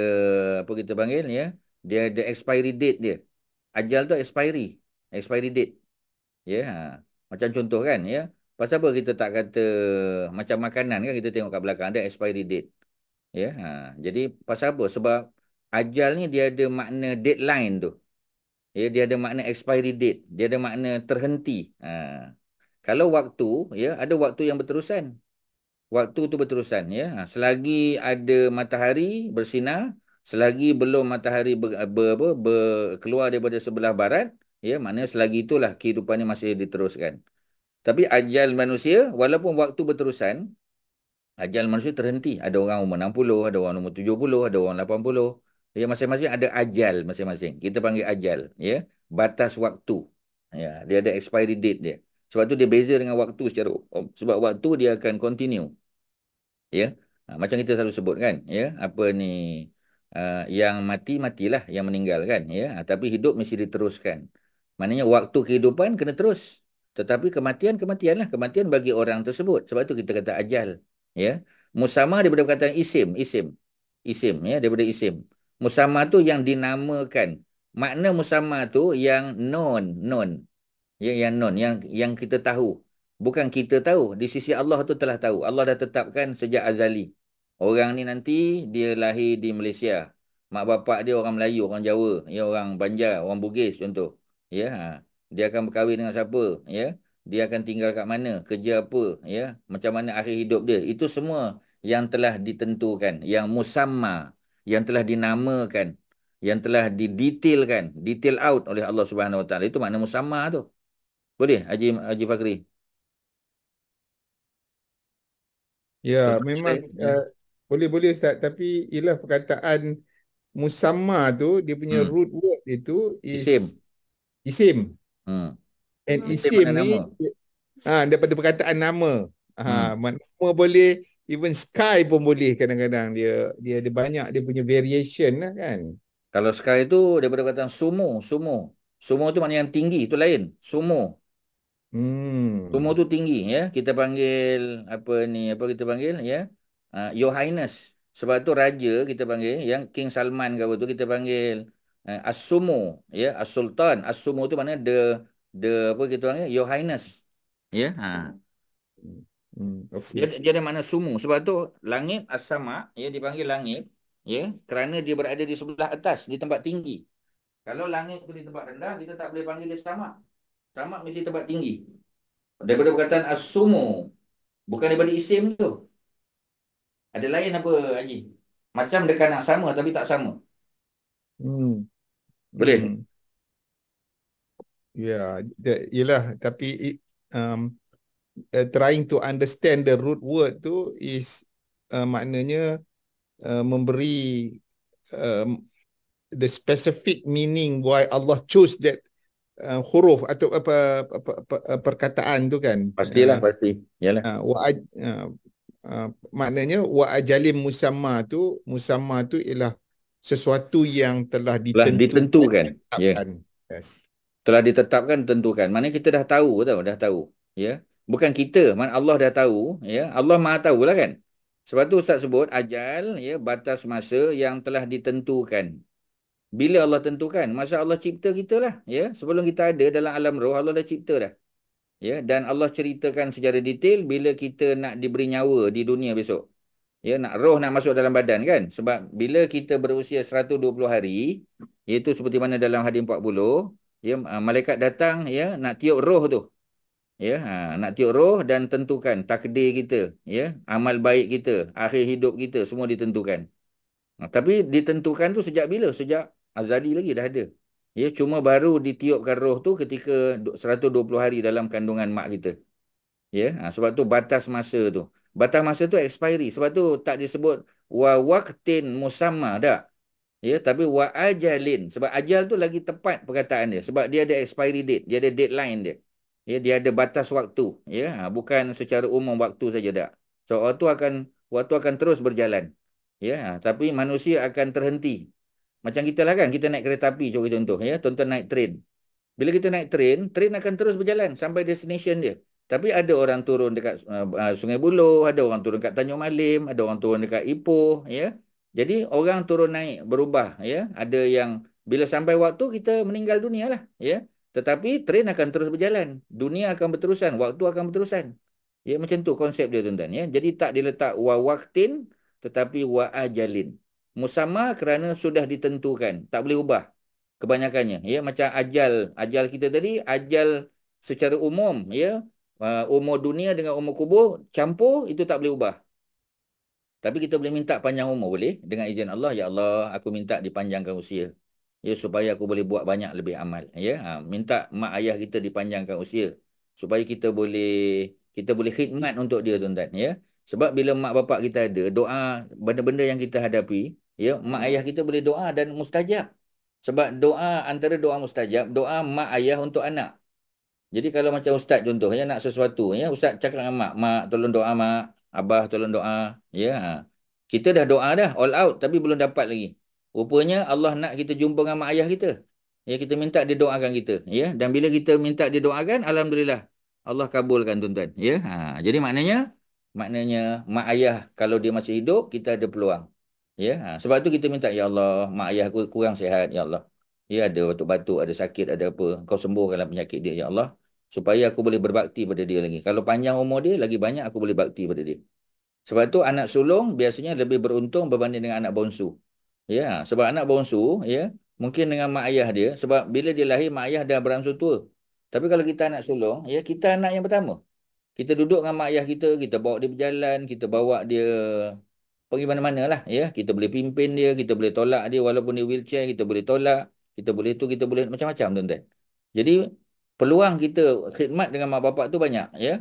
apa kita panggil ya dia ada expiry date dia ajal tu expiry expiry date ya ha. macam contoh kan ya Pasal apa kita tak kata macam makanan kan kita tengok kat belakang ada expiry date. Ya, ha. jadi pasal apa? Sebab ajal ni dia ada makna deadline tu. Ya, dia ada makna expiry date, dia ada makna terhenti. Ha. Kalau waktu, ya, ada waktu yang berterusan. Waktu tu berterusan, ya. Ha. Selagi ada matahari bersinar, selagi belum matahari ber, ber, ber, ber, keluar daripada sebelah barat, ya, maknanya selagi itulah kehidupannya masih diteruskan. Tapi ajal manusia, walaupun waktu berterusan, ajal manusia terhenti. Ada orang umur 60, ada orang umur 70, ada orang 80. Ya masing-masing ada ajal masing-masing. Kita panggil ajal, ya. Batas waktu. Ya, dia ada expiry date dia. Sebab tu dia beza dengan waktu secara sebab waktu dia akan continue. Ya. Ha, macam kita selalu sebut kan, ya, apa ni uh, yang mati matilah, yang meninggal kan, ya. Ha, tapi hidup mesti diteruskan. Maknanya waktu kehidupan kena terus. Tetapi kematian kematianlah, kematian bagi orang tersebut. Sebab tu kita kata ajal ya musamma daripada perkataan isim isim isim ya daripada isim musamma tu yang dinamakan makna musamma tu yang known known ya yang known yang yang kita tahu bukan kita tahu di sisi Allah tu telah tahu Allah dah tetapkan sejak azali orang ni nanti dia lahir di Malaysia mak bapak dia orang Melayu orang Jawa ya orang Banjar orang Bugis contoh ya ha. dia akan berkahwin dengan siapa ya dia akan tinggal kat mana, kerja apa, ya, macam mana akhir hidup dia. Itu semua yang telah ditentukan, yang musamma, yang telah dinamakan, yang telah didetailkan, detail out oleh Allah Subhanahu Wa Itu makna musamma tu. Boleh Haji Haji Fakri? Ya, so, memang ya. Uh, boleh boleh Ustaz, tapi ialah perkataan musamma tu dia punya hmm. root word itu is isim. Isim. Hmm. And isim ni ha, daripada perkataan nama. Ha, hmm. nama boleh even sky pun boleh kadang-kadang dia dia ada banyak dia punya variation lah kan. Kalau sky tu daripada kata sumo, sumo. Sumo tu maknanya yang tinggi tu lain. Sumo. Hmm. Sumo tu tinggi ya. Kita panggil apa ni? Apa kita panggil ya? Uh, Your Highness. Sebab tu raja kita panggil yang King Salman ke apa tu kita panggil uh, As-Sumo ya, As-Sultan. As-Sumo tu mana the the apa kita panggil your highness ya yeah? ha hmm. okay. dia, dia ada makna sumu sebab tu langit asama ya dipanggil langit ya kerana dia berada di sebelah atas di tempat tinggi kalau langit tu di tempat rendah kita tak boleh panggil dia sama sama mesti tempat tinggi daripada perkataan asumu bukan daripada isim tu ada lain apa lagi macam dekat nak sama tapi tak sama hmm boleh hmm. Yeah, ya, yelah tapi it, um, uh, trying to understand the root word tu is uh, maknanya uh, memberi um, the specific meaning why Allah choose that uh, huruf atau apa, apa, apa, apa uh, perkataan tu kan. Pastilah uh, pasti. Yalah. Uh, uh, uh, maknanya wa ajalim musamma tu musamma tu ialah sesuatu yang telah ditentukan. Telah ditentukan. Ya. Yeah. Yes telah ditetapkan tentukan maknanya kita dah tahu tahu dah tahu ya bukan kita mana Allah dah tahu ya Allah Maha tahu lah kan sebab tu ustaz sebut ajal ya batas masa yang telah ditentukan bila Allah tentukan masa Allah cipta kita lah ya sebelum kita ada dalam alam roh Allah dah cipta dah ya dan Allah ceritakan secara detail bila kita nak diberi nyawa di dunia besok ya nak roh nak masuk dalam badan kan sebab bila kita berusia 120 hari iaitu seperti mana dalam hadis ya ah, malaikat datang ya nak tiup roh tu ya ha, nak tiup roh dan tentukan takdir kita ya amal baik kita akhir hidup kita semua ditentukan ha, tapi ditentukan tu sejak bila sejak azadi lagi dah ada ya cuma baru ditiupkan roh tu ketika 120 hari dalam kandungan mak kita ya ha, sebab tu batas masa tu batas masa tu expiry sebab tu tak disebut wa waqtin musamma dah Ya, tapi wa ajalin. Sebab ajal tu lagi tepat perkataan dia. Sebab dia ada expiry date. Dia ada deadline dia. Ya, dia ada batas waktu. Ya, ha, bukan secara umum waktu saja tak. So, waktu akan waktu akan terus berjalan. Ya, ha, tapi manusia akan terhenti. Macam kita lah kan, kita naik kereta api contoh. Ya, tonton naik train. Bila kita naik train, train akan terus berjalan sampai destination dia. Tapi ada orang turun dekat uh, uh Sungai Buloh, ada orang turun dekat Tanjung Malim, ada orang turun dekat Ipoh, ya. Jadi orang turun naik berubah ya. Ada yang bila sampai waktu kita meninggal dunia lah ya. Tetapi tren akan terus berjalan. Dunia akan berterusan, waktu akan berterusan. Ya macam tu konsep dia tuan-tuan ya. Jadi tak diletak wa waqtin tetapi wa ajalin. Musamma kerana sudah ditentukan, tak boleh ubah. Kebanyakannya ya macam ajal, ajal kita tadi, ajal secara umum ya. Uh, umur dunia dengan umur kubur campur itu tak boleh ubah tapi kita boleh minta panjang umur boleh dengan izin Allah ya Allah aku minta dipanjangkan usia ya supaya aku boleh buat banyak lebih amal ya ha, minta mak ayah kita dipanjangkan usia supaya kita boleh kita boleh khidmat untuk dia tuan-tuan ya sebab bila mak bapak kita ada doa benda-benda yang kita hadapi ya mak ayah kita boleh doa dan mustajab sebab doa antara doa mustajab doa mak ayah untuk anak jadi kalau macam ustaz contohnya nak sesuatu ya ustaz cakap dengan mak mak tolong doa mak Abah tolong doa. Ya. Ha. Kita dah doa dah all out tapi belum dapat lagi. Rupanya Allah nak kita jumpa dengan mak ayah kita. Ya kita minta dia doakan kita. Ya dan bila kita minta dia doakan alhamdulillah Allah kabulkan tuan-tuan. Ya. Ha. jadi maknanya maknanya mak ayah kalau dia masih hidup kita ada peluang. Ya. Ha. sebab tu kita minta ya Allah mak ayah aku kurang sihat ya Allah. Ya ada batuk-batuk, ada sakit, ada apa. Kau sembuhkanlah penyakit dia ya Allah supaya aku boleh berbakti pada dia lagi. Kalau panjang umur dia, lagi banyak aku boleh bakti pada dia. Sebab tu anak sulung biasanya lebih beruntung berbanding dengan anak bongsu. Ya, sebab anak bongsu ya, mungkin dengan mak ayah dia, sebab bila dia lahir, mak ayah dah beransur tua. Tapi kalau kita anak sulung, ya, kita anak yang pertama. Kita duduk dengan mak ayah kita, kita bawa dia berjalan, kita bawa dia pergi mana-mana lah. Ya. Kita boleh pimpin dia, kita boleh tolak dia, walaupun dia wheelchair, kita boleh tolak. Kita boleh itu, kita boleh macam-macam. Jadi, peluang kita khidmat dengan mak bapak tu banyak ya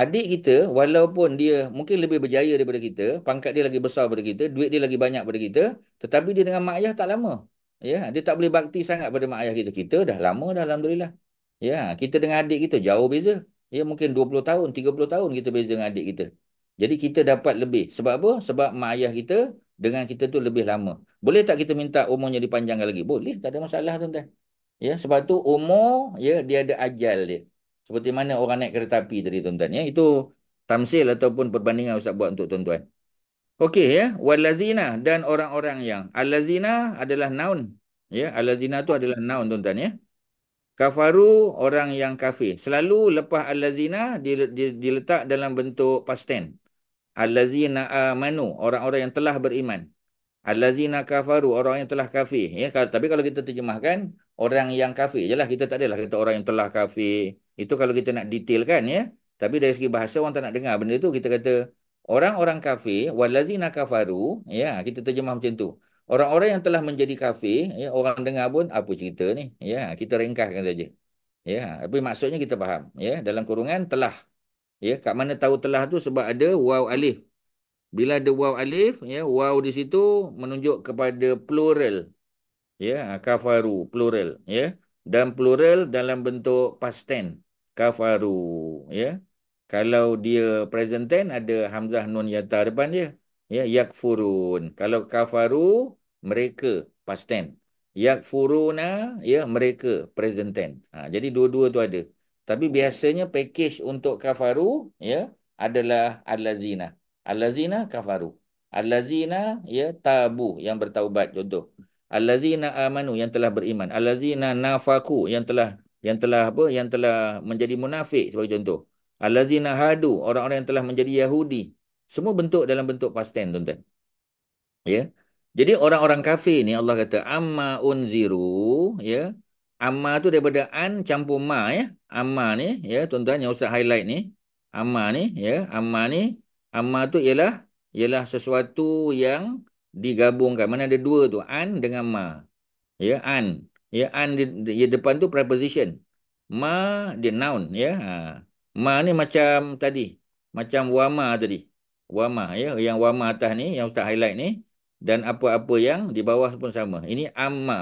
adik kita walaupun dia mungkin lebih berjaya daripada kita pangkat dia lagi besar daripada kita duit dia lagi banyak daripada kita tetapi dia dengan mak ayah tak lama ya dia tak boleh bakti sangat pada mak ayah kita kita dah lama dah alhamdulillah ya kita dengan adik kita jauh beza ya mungkin 20 tahun 30 tahun kita beza dengan adik kita jadi kita dapat lebih sebab apa sebab mak ayah kita dengan kita tu lebih lama boleh tak kita minta umurnya dipanjangkan lagi boleh tak ada masalah tuan-tuan Ya, sebab tu umur ya dia ada ajal dia. Seperti mana orang naik kereta api tadi tuan-tuan ya. Itu tamsil ataupun perbandingan Ustaz buat untuk tuan-tuan. Okey ya, walazina dan orang-orang yang. Alazina adalah noun. Ya, alazina tu adalah noun tuan-tuan ya. Kafaru orang yang kafir. Selalu lepas alazina diletak dalam bentuk past tense. Alazina amanu, orang-orang yang telah beriman. Alazina kafaru, orang yang telah kafir. Ya, tapi kalau kita terjemahkan, orang yang kafir je lah. Kita tak adalah kata orang yang telah kafir. Itu kalau kita nak detailkan ya. Tapi dari segi bahasa orang tak nak dengar benda tu. Kita kata orang-orang kafir. Walazina kafaru. Ya, kita terjemah macam tu. Orang-orang yang telah menjadi kafir. Ya, orang dengar pun apa cerita ni. Ya, kita ringkahkan saja. Ya, tapi maksudnya kita faham. Ya, dalam kurungan telah. Ya, kat mana tahu telah tu sebab ada waw alif. Bila ada waw alif, ya, waw di situ menunjuk kepada plural ya kafaru plural ya dan plural dalam bentuk past tense kafaru ya kalau dia present tense ada hamzah nun yata depan dia ya yakfurun kalau kafaru mereka past tense yakfuruna ya mereka present tense ha, jadi dua-dua tu ada tapi biasanya package untuk kafaru ya adalah allazina allazina kafaru allazina ya tabu yang bertaubat contoh allazina amanu yang telah beriman allazina nafaku yang telah yang telah apa yang telah menjadi munafik sebagai contoh allazina hadu orang-orang yang telah menjadi yahudi semua bentuk dalam bentuk past tense tuan-tuan ya jadi orang-orang kafir ni Allah kata amma unziru ya amma tu daripada an campur ma ya amma ni ya tuan-tuan yang usah highlight ni amma ni ya amma ni amma tu ialah ialah sesuatu yang digabungkan mana ada dua tu an dengan ma ya an ya an di, di, depan tu preposition ma dia noun ya ha. ma ni macam tadi macam wama tadi wama ya yang wama atas ni yang ustaz highlight ni dan apa-apa yang di bawah pun sama ini amma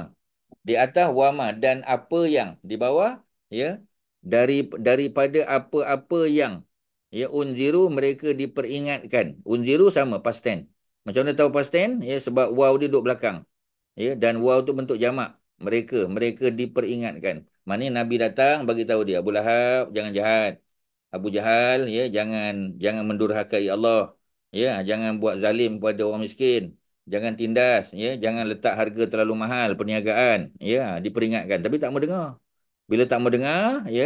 di atas wama dan apa yang di bawah ya dari daripada apa-apa yang ya unziru mereka diperingatkan unziru sama past tense macam mana tahu past tense? Ya, sebab wow dia duduk belakang. Ya, dan wow tu bentuk jamak. Mereka, mereka diperingatkan. Maknanya Nabi datang bagi tahu dia, Abu Lahab jangan jahat. Abu Jahal ya jangan jangan mendurhakai Allah. Ya, jangan buat zalim kepada orang miskin. Jangan tindas ya, jangan letak harga terlalu mahal perniagaan. Ya, diperingatkan tapi tak mau dengar. Bila tak mau dengar, ya,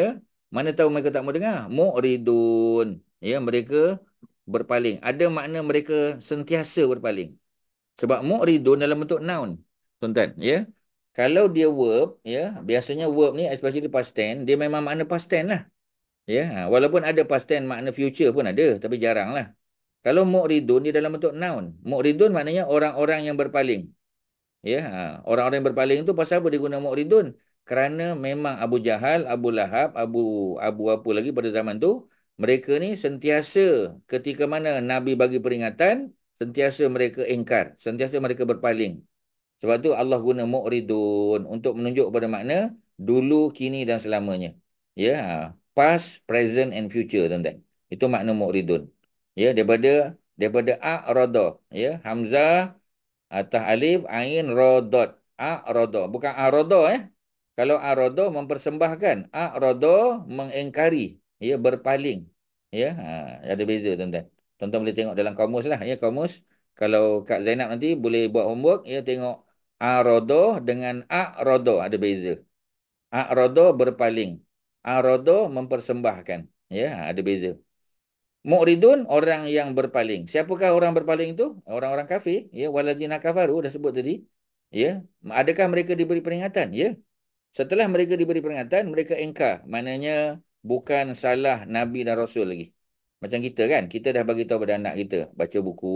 mana tahu mereka tak mau dengar. Mu'ridun. Ya, mereka berpaling. Ada makna mereka sentiasa berpaling. Sebab mu'ridun dalam bentuk noun. Tuan-tuan, ya. Yeah? Kalau dia verb, ya, yeah, biasanya verb ni especially past tense, dia memang makna past tense lah. Ya, yeah? Ha, walaupun ada past tense makna future pun ada, tapi jarang lah. Kalau mu'ridun dia dalam bentuk noun. Mu'ridun maknanya orang-orang yang berpaling. Ya, yeah? Ha, orang-orang yang berpaling tu pasal apa dia guna mu'ridun? Kerana memang Abu Jahal, Abu Lahab, Abu Abu apa lagi pada zaman tu mereka ni sentiasa ketika mana Nabi bagi peringatan, sentiasa mereka engkar, sentiasa mereka berpaling. Sebab tu Allah guna mu'ridun untuk menunjuk pada makna dulu, kini dan selamanya. Ya, ha. past, present and future tuan-tuan. Itu makna mu'ridun. Ya, daripada daripada a'rada, ya, hamzah atau alif ain radad. A'rada, bukan a'rada eh. Kalau a'rada mempersembahkan, a'rada mengengkari, ya berpaling. Ya, ha, ada beza tuan-tuan. Tuan-tuan boleh tengok dalam kamus lah. Ya, kamus. Kalau Kak Zainab nanti boleh buat homework. Ya, tengok. Arodo dengan Arodo ada beza. Arodo berpaling. Arodo mempersembahkan. Ya, ha, ada beza. Mu'ridun, orang yang berpaling. Siapakah orang berpaling itu? Orang-orang kafir. Ya, Waladina Kafaru dah sebut tadi. Ya, adakah mereka diberi peringatan? Ya. Setelah mereka diberi peringatan, mereka engkar. Maknanya bukan salah nabi dan rasul lagi. Macam kita kan, kita dah bagi tahu pada anak kita, baca buku,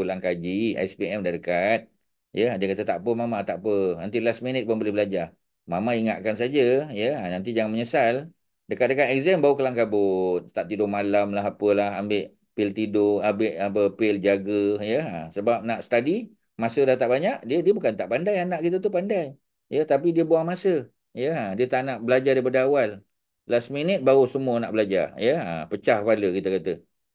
ulang kaji, SPM dah dekat. Ya, dia kata tak apa mama, tak apa. Nanti last minute pun boleh belajar. Mama ingatkan saja, ya, nanti jangan menyesal. Dekat-dekat exam baru kelang kabut, tak tidur malam lah apalah, ambil pil tidur, ambil apa pil jaga, ya. Sebab nak study, masa dah tak banyak, dia dia bukan tak pandai anak kita tu pandai. Ya, tapi dia buang masa. Ya, dia tak nak belajar daripada awal last minute baru semua nak belajar ya ha, pecah kepala kita kata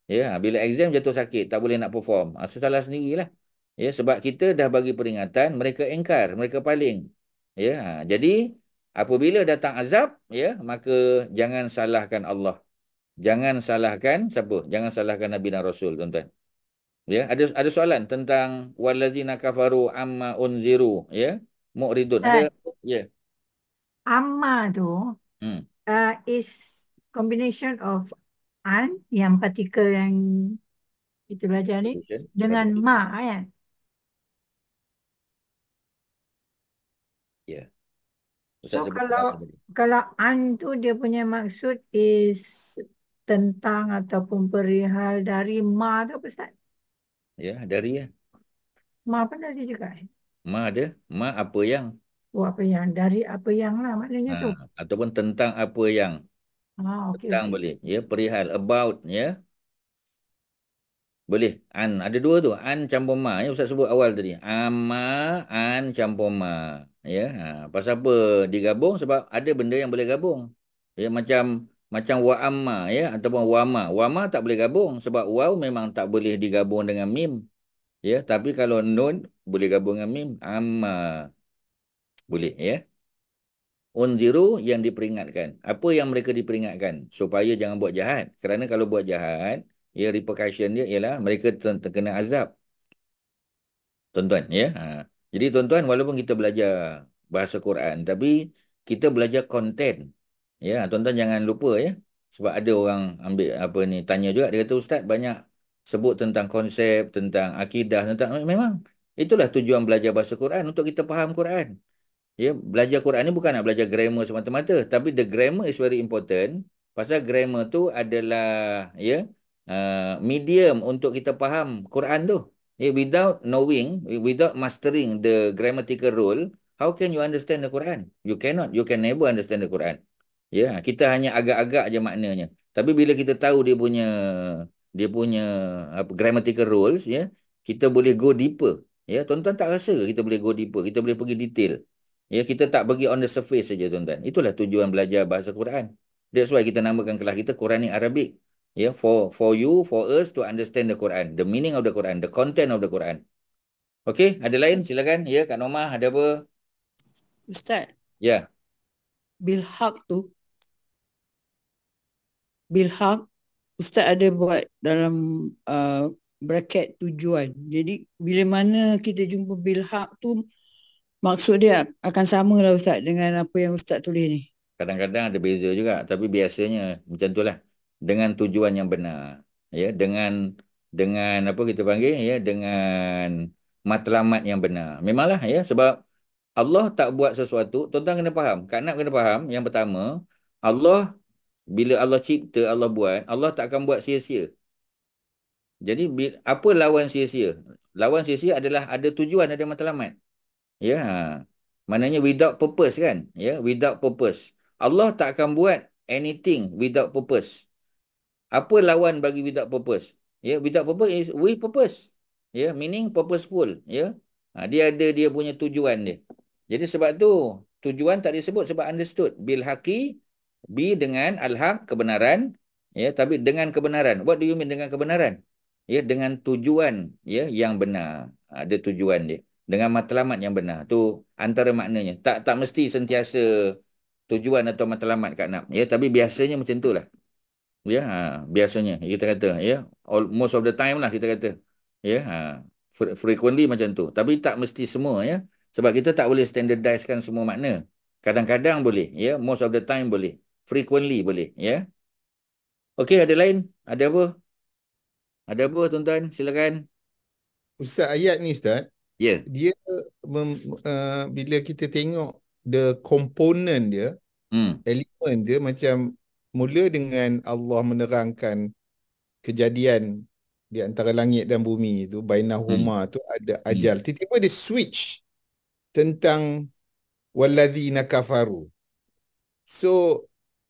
ya ha, bila exam jatuh sakit tak boleh nak perform ha, salah sendirilah ya sebab kita dah bagi peringatan mereka engkar mereka paling ya ha, jadi apabila datang azab ya maka jangan salahkan Allah jangan salahkan siapa jangan salahkan nabi dan rasul tuan-tuan ya ada ada soalan tentang wallazina kafaru amma unziru ya muridun ada eh. ya amma tu hmm uh, is combination of an yang partikel yang kita belajar ni dengan ma kan? Ya. Yeah. So sebut kalau apa? kalau an tu dia punya maksud is tentang ataupun perihal dari ma tu apa Ustaz? Ya, yeah, dari ya. Ma apa ada juga kan? Ma ada. Ma apa yang? Oh apa yang dari apa yang lah maknanya ha, tu. Ah, ataupun tentang apa yang. Ha, ah, okay, tentang okay. boleh. Ya perihal about ya. Boleh. An ada dua tu. An campur ma ya Ustaz sebut awal tadi. Ama an campur ma ya. Ha, pasal apa digabung sebab ada benda yang boleh gabung. Ya macam macam wa amma ya ataupun wa ma. Wa ma tak boleh gabung sebab waw memang tak boleh digabung dengan mim. Ya, tapi kalau nun boleh gabung dengan mim amma. Boleh, ya. Unziru yang diperingatkan. Apa yang mereka diperingatkan? Supaya jangan buat jahat. Kerana kalau buat jahat, ya repercussion dia ialah mereka terkena azab. Tuan-tuan, ya. Ha. Jadi tuan-tuan, walaupun kita belajar bahasa Quran, tapi kita belajar konten. Ya, tuan-tuan jangan lupa ya. Sebab ada orang ambil apa ni tanya juga dia kata ustaz banyak sebut tentang konsep, tentang akidah, tentang memang itulah tujuan belajar bahasa Quran untuk kita faham Quran. Ya, belajar Quran ni bukan nak belajar grammar semata-mata, tapi the grammar is very important. Pasal grammar tu adalah ya uh, medium untuk kita faham Quran tu. Ya, without knowing, without mastering the grammatical rule, how can you understand the Quran? You cannot, you can never understand the Quran. Ya, kita hanya agak-agak aja maknanya. Tapi bila kita tahu dia punya dia punya apa grammatical rules, ya, kita boleh go deeper. Ya, tuan-tuan tak rasa kita boleh go deeper, kita boleh pergi detail. Ya kita tak bagi on the surface saja tuan-tuan. Itulah tujuan belajar bahasa Quran. That's why kita namakan kelas kita Quran Quranic Arabic. Ya yeah, for for you for us to understand the Quran, the meaning of the Quran, the content of the Quran. Okay, ada lain silakan. Ya yeah, Kak Norma ada apa? Ustaz. Ya. Yeah. Bil tu. Bil ustaz ada buat dalam uh, bracket tujuan. Jadi bila mana kita jumpa bil tu Maksud dia akan sama lah Ustaz dengan apa yang Ustaz tulis ni? Kadang-kadang ada beza juga. Tapi biasanya macam tu lah. Dengan tujuan yang benar. ya Dengan dengan apa kita panggil ya dengan matlamat yang benar. Memanglah ya sebab Allah tak buat sesuatu, tuan-tuan kena faham. Kak Nap kena faham yang pertama, Allah bila Allah cipta, Allah buat, Allah tak akan buat sia-sia. Jadi apa lawan sia-sia? Lawan sia-sia adalah ada tujuan, ada matlamat. Ya. Maknanya without purpose kan? Ya, without purpose. Allah tak akan buat anything without purpose. Apa lawan bagi without purpose? Ya, without purpose is with purpose. Ya, meaning purposeful. Ya, ha, dia ada dia punya tujuan dia. Jadi sebab tu, tujuan tak disebut sebab understood. Bil haki, bi dengan al-haq, kebenaran. Ya, tapi dengan kebenaran. What do you mean dengan kebenaran? Ya, dengan tujuan ya yang benar. Ada ha, tujuan dia dengan matlamat yang benar tu antara maknanya tak tak mesti sentiasa tujuan atau matlamat kat nak ya tapi biasanya macam tu lah ya ha, biasanya kita kata ya all, most of the time lah kita kata ya ha, frequently macam tu tapi tak mesti semua ya sebab kita tak boleh standardize semua makna kadang-kadang boleh ya most of the time boleh frequently boleh ya okey ada lain ada apa ada apa tuan-tuan silakan ustaz ayat ni ustaz yeah. dia mem, uh, bila kita tengok the component dia mm. elemen dia macam mula dengan Allah menerangkan kejadian di antara langit dan bumi itu bainahuma hmm. tu ada hmm. ajal tiba-tiba dia switch tentang walladzina kafaru so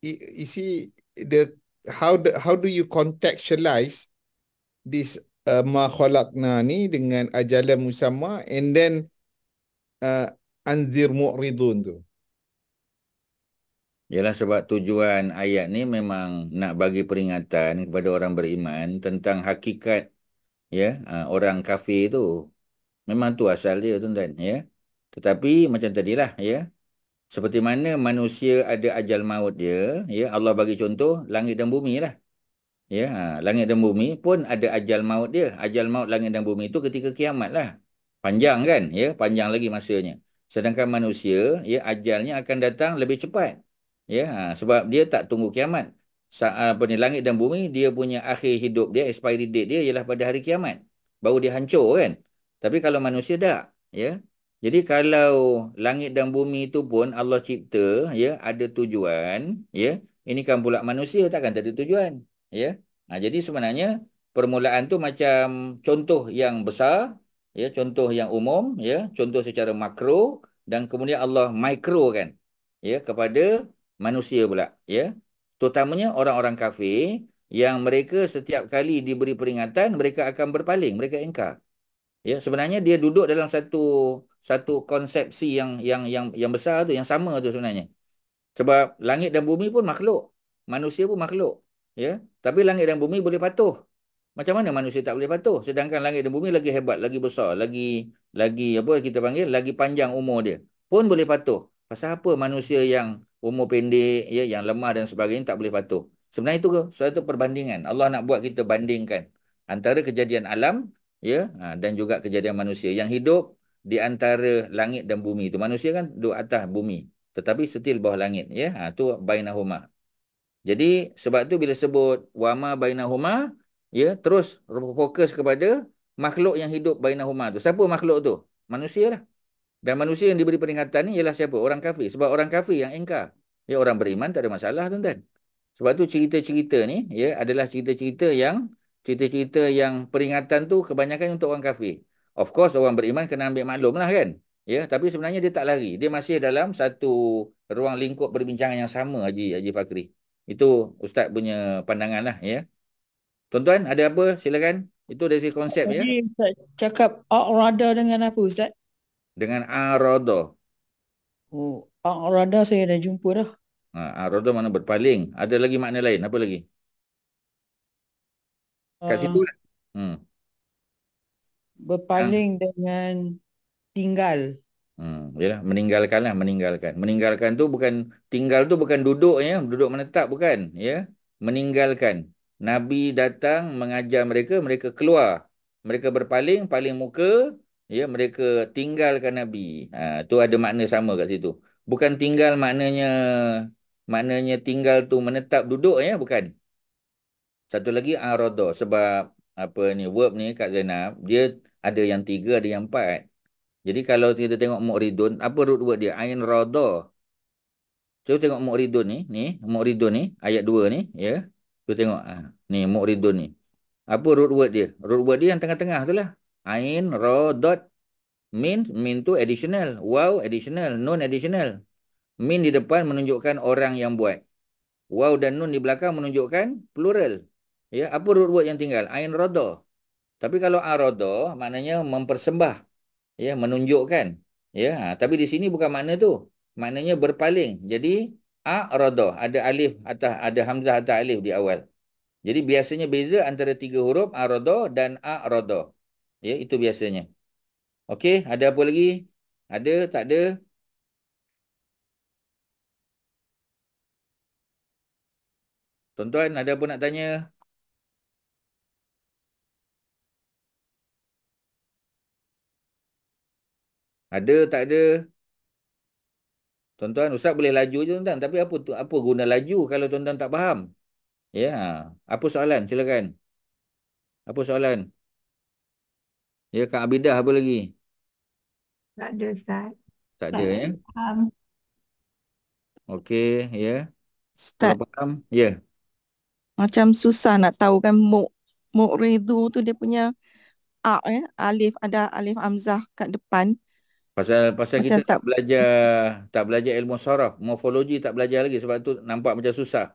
you see the how the, how do you contextualize this uh, ma khalaqna ni dengan ajalan musamma and then uh, anzir mu'ridun tu. Yalah sebab tujuan ayat ni memang nak bagi peringatan kepada orang beriman tentang hakikat ya uh, orang kafir tu. Memang tu asal dia tuan-tuan ya. Tetapi macam tadilah ya. Seperti mana manusia ada ajal maut dia, ya Allah bagi contoh langit dan bumi lah. Ya, ha, langit dan bumi pun ada ajal maut dia. Ajal maut langit dan bumi itu ketika kiamat lah. Panjang kan? Ya, panjang lagi masanya. Sedangkan manusia, ya, ajalnya akan datang lebih cepat. Ya, ha, sebab dia tak tunggu kiamat. Sa ha, apa ni, langit dan bumi, dia punya akhir hidup dia, expiry date dia ialah pada hari kiamat. Baru dia hancur kan? Tapi kalau manusia tak. Ya, jadi kalau langit dan bumi itu pun Allah cipta, ya, ada tujuan, ya, ini kan pula manusia takkan tak ada tujuan ya nah, jadi sebenarnya permulaan tu macam contoh yang besar ya contoh yang umum ya contoh secara makro dan kemudian Allah mikro kan ya kepada manusia pula ya terutamanya orang-orang kafir yang mereka setiap kali diberi peringatan mereka akan berpaling mereka ingkar ya sebenarnya dia duduk dalam satu satu konsepsi yang yang yang yang besar tu yang sama tu sebenarnya sebab langit dan bumi pun makhluk manusia pun makhluk Ya, tapi langit dan bumi boleh patuh. Macam mana manusia tak boleh patuh sedangkan langit dan bumi lagi hebat, lagi besar, lagi lagi apa kita panggil, lagi panjang umur dia. Pun boleh patuh. Pasal apa manusia yang umur pendek, ya, yang lemah dan sebagainya tak boleh patuh? Sebenarnya itu ke? Suatu perbandingan. Allah nak buat kita bandingkan antara kejadian alam, ya, ha, dan juga kejadian manusia yang hidup di antara langit dan bumi. Itu manusia kan duduk atas bumi, tetapi still bawah langit, ya. Ha, tu bainahuma. Jadi sebab tu bila sebut wama bainahuma ya terus fokus kepada makhluk yang hidup bainahuma tu. Siapa makhluk tu? Manusia lah. Dan manusia yang diberi peringatan ni ialah siapa? Orang kafir. Sebab orang kafir yang ingkar, Ya orang beriman tak ada masalah tuan-tuan. Sebab tu cerita-cerita ni ya adalah cerita-cerita yang cerita-cerita yang peringatan tu kebanyakan untuk orang kafir. Of course orang beriman kena ambil maklum lah kan. Ya, tapi sebenarnya dia tak lari. Dia masih dalam satu ruang lingkup perbincangan yang sama Haji Haji Fakri. Itu Ustaz punya pandangan lah ya. Tuan-tuan ada apa? Silakan. Itu dari segi konsep Tadi ya. Tadi Ustaz cakap A'rada dengan apa Ustaz? Dengan A'rada. Oh, A'rada saya dah jumpa dah. A'rada ha, mana berpaling. Ada lagi makna lain? Apa lagi? Kat uh, situ lah. Hmm. Berpaling ha. dengan tinggal. Hmm, yalah, meninggalkanlah, meninggalkan. Meninggalkan tu bukan tinggal tu bukan duduk ya, duduk menetap bukan, ya. Meninggalkan. Nabi datang mengajar mereka, mereka keluar. Mereka berpaling, paling muka, ya, mereka tinggalkan Nabi. Ha, tu ada makna sama kat situ. Bukan tinggal maknanya maknanya tinggal tu menetap duduk ya, bukan. Satu lagi arada sebab apa ni verb ni kat Zainab, dia ada yang tiga, ada yang empat. Jadi kalau kita tengok Mu'ridun, apa root word dia? Ain Rado. Cuba tengok Mu'ridun ni. Ni, Mu'ridun ni. Ayat 2 ni. Ya. Cuba tengok. Ah, ni, Mu'ridun ni. Apa root word dia? Root word dia yang tengah-tengah tu lah. Ain Rado. Min, min tu additional. Wow, additional. Non additional. Min di depan menunjukkan orang yang buat. Wow dan non di belakang menunjukkan plural. Ya, apa root word yang tinggal? Ain Rado. Tapi kalau arodo, maknanya mempersembah ya menunjukkan ya ha, tapi di sini bukan makna tu maknanya berpaling jadi arada ada alif atau ada hamzah atau alif di awal jadi biasanya beza antara tiga huruf arada dan arada ya itu biasanya okey ada apa lagi ada tak ada tuan-tuan ada apa nak tanya Ada tak ada? Tuan-tuan, ustaz boleh laju je tuan-tuan, tapi apa apa guna laju kalau tuan-tuan tak faham? Ya. Yeah. Apa soalan? Silakan. Apa soalan? Ya, Kak Abidah apa lagi? Tak ada, Ustaz. Tak, ada, ya? Okey, ya. Yeah. Ustaz. Kalau faham, ya. Yeah. Macam susah nak tahu kan Muk, Muk Ridu tu dia punya A, ya? alif, ada alif amzah kat depan. Pasal pasal macam kita tak belajar tak belajar ilmu saraf, morfologi tak belajar lagi sebab tu nampak macam susah.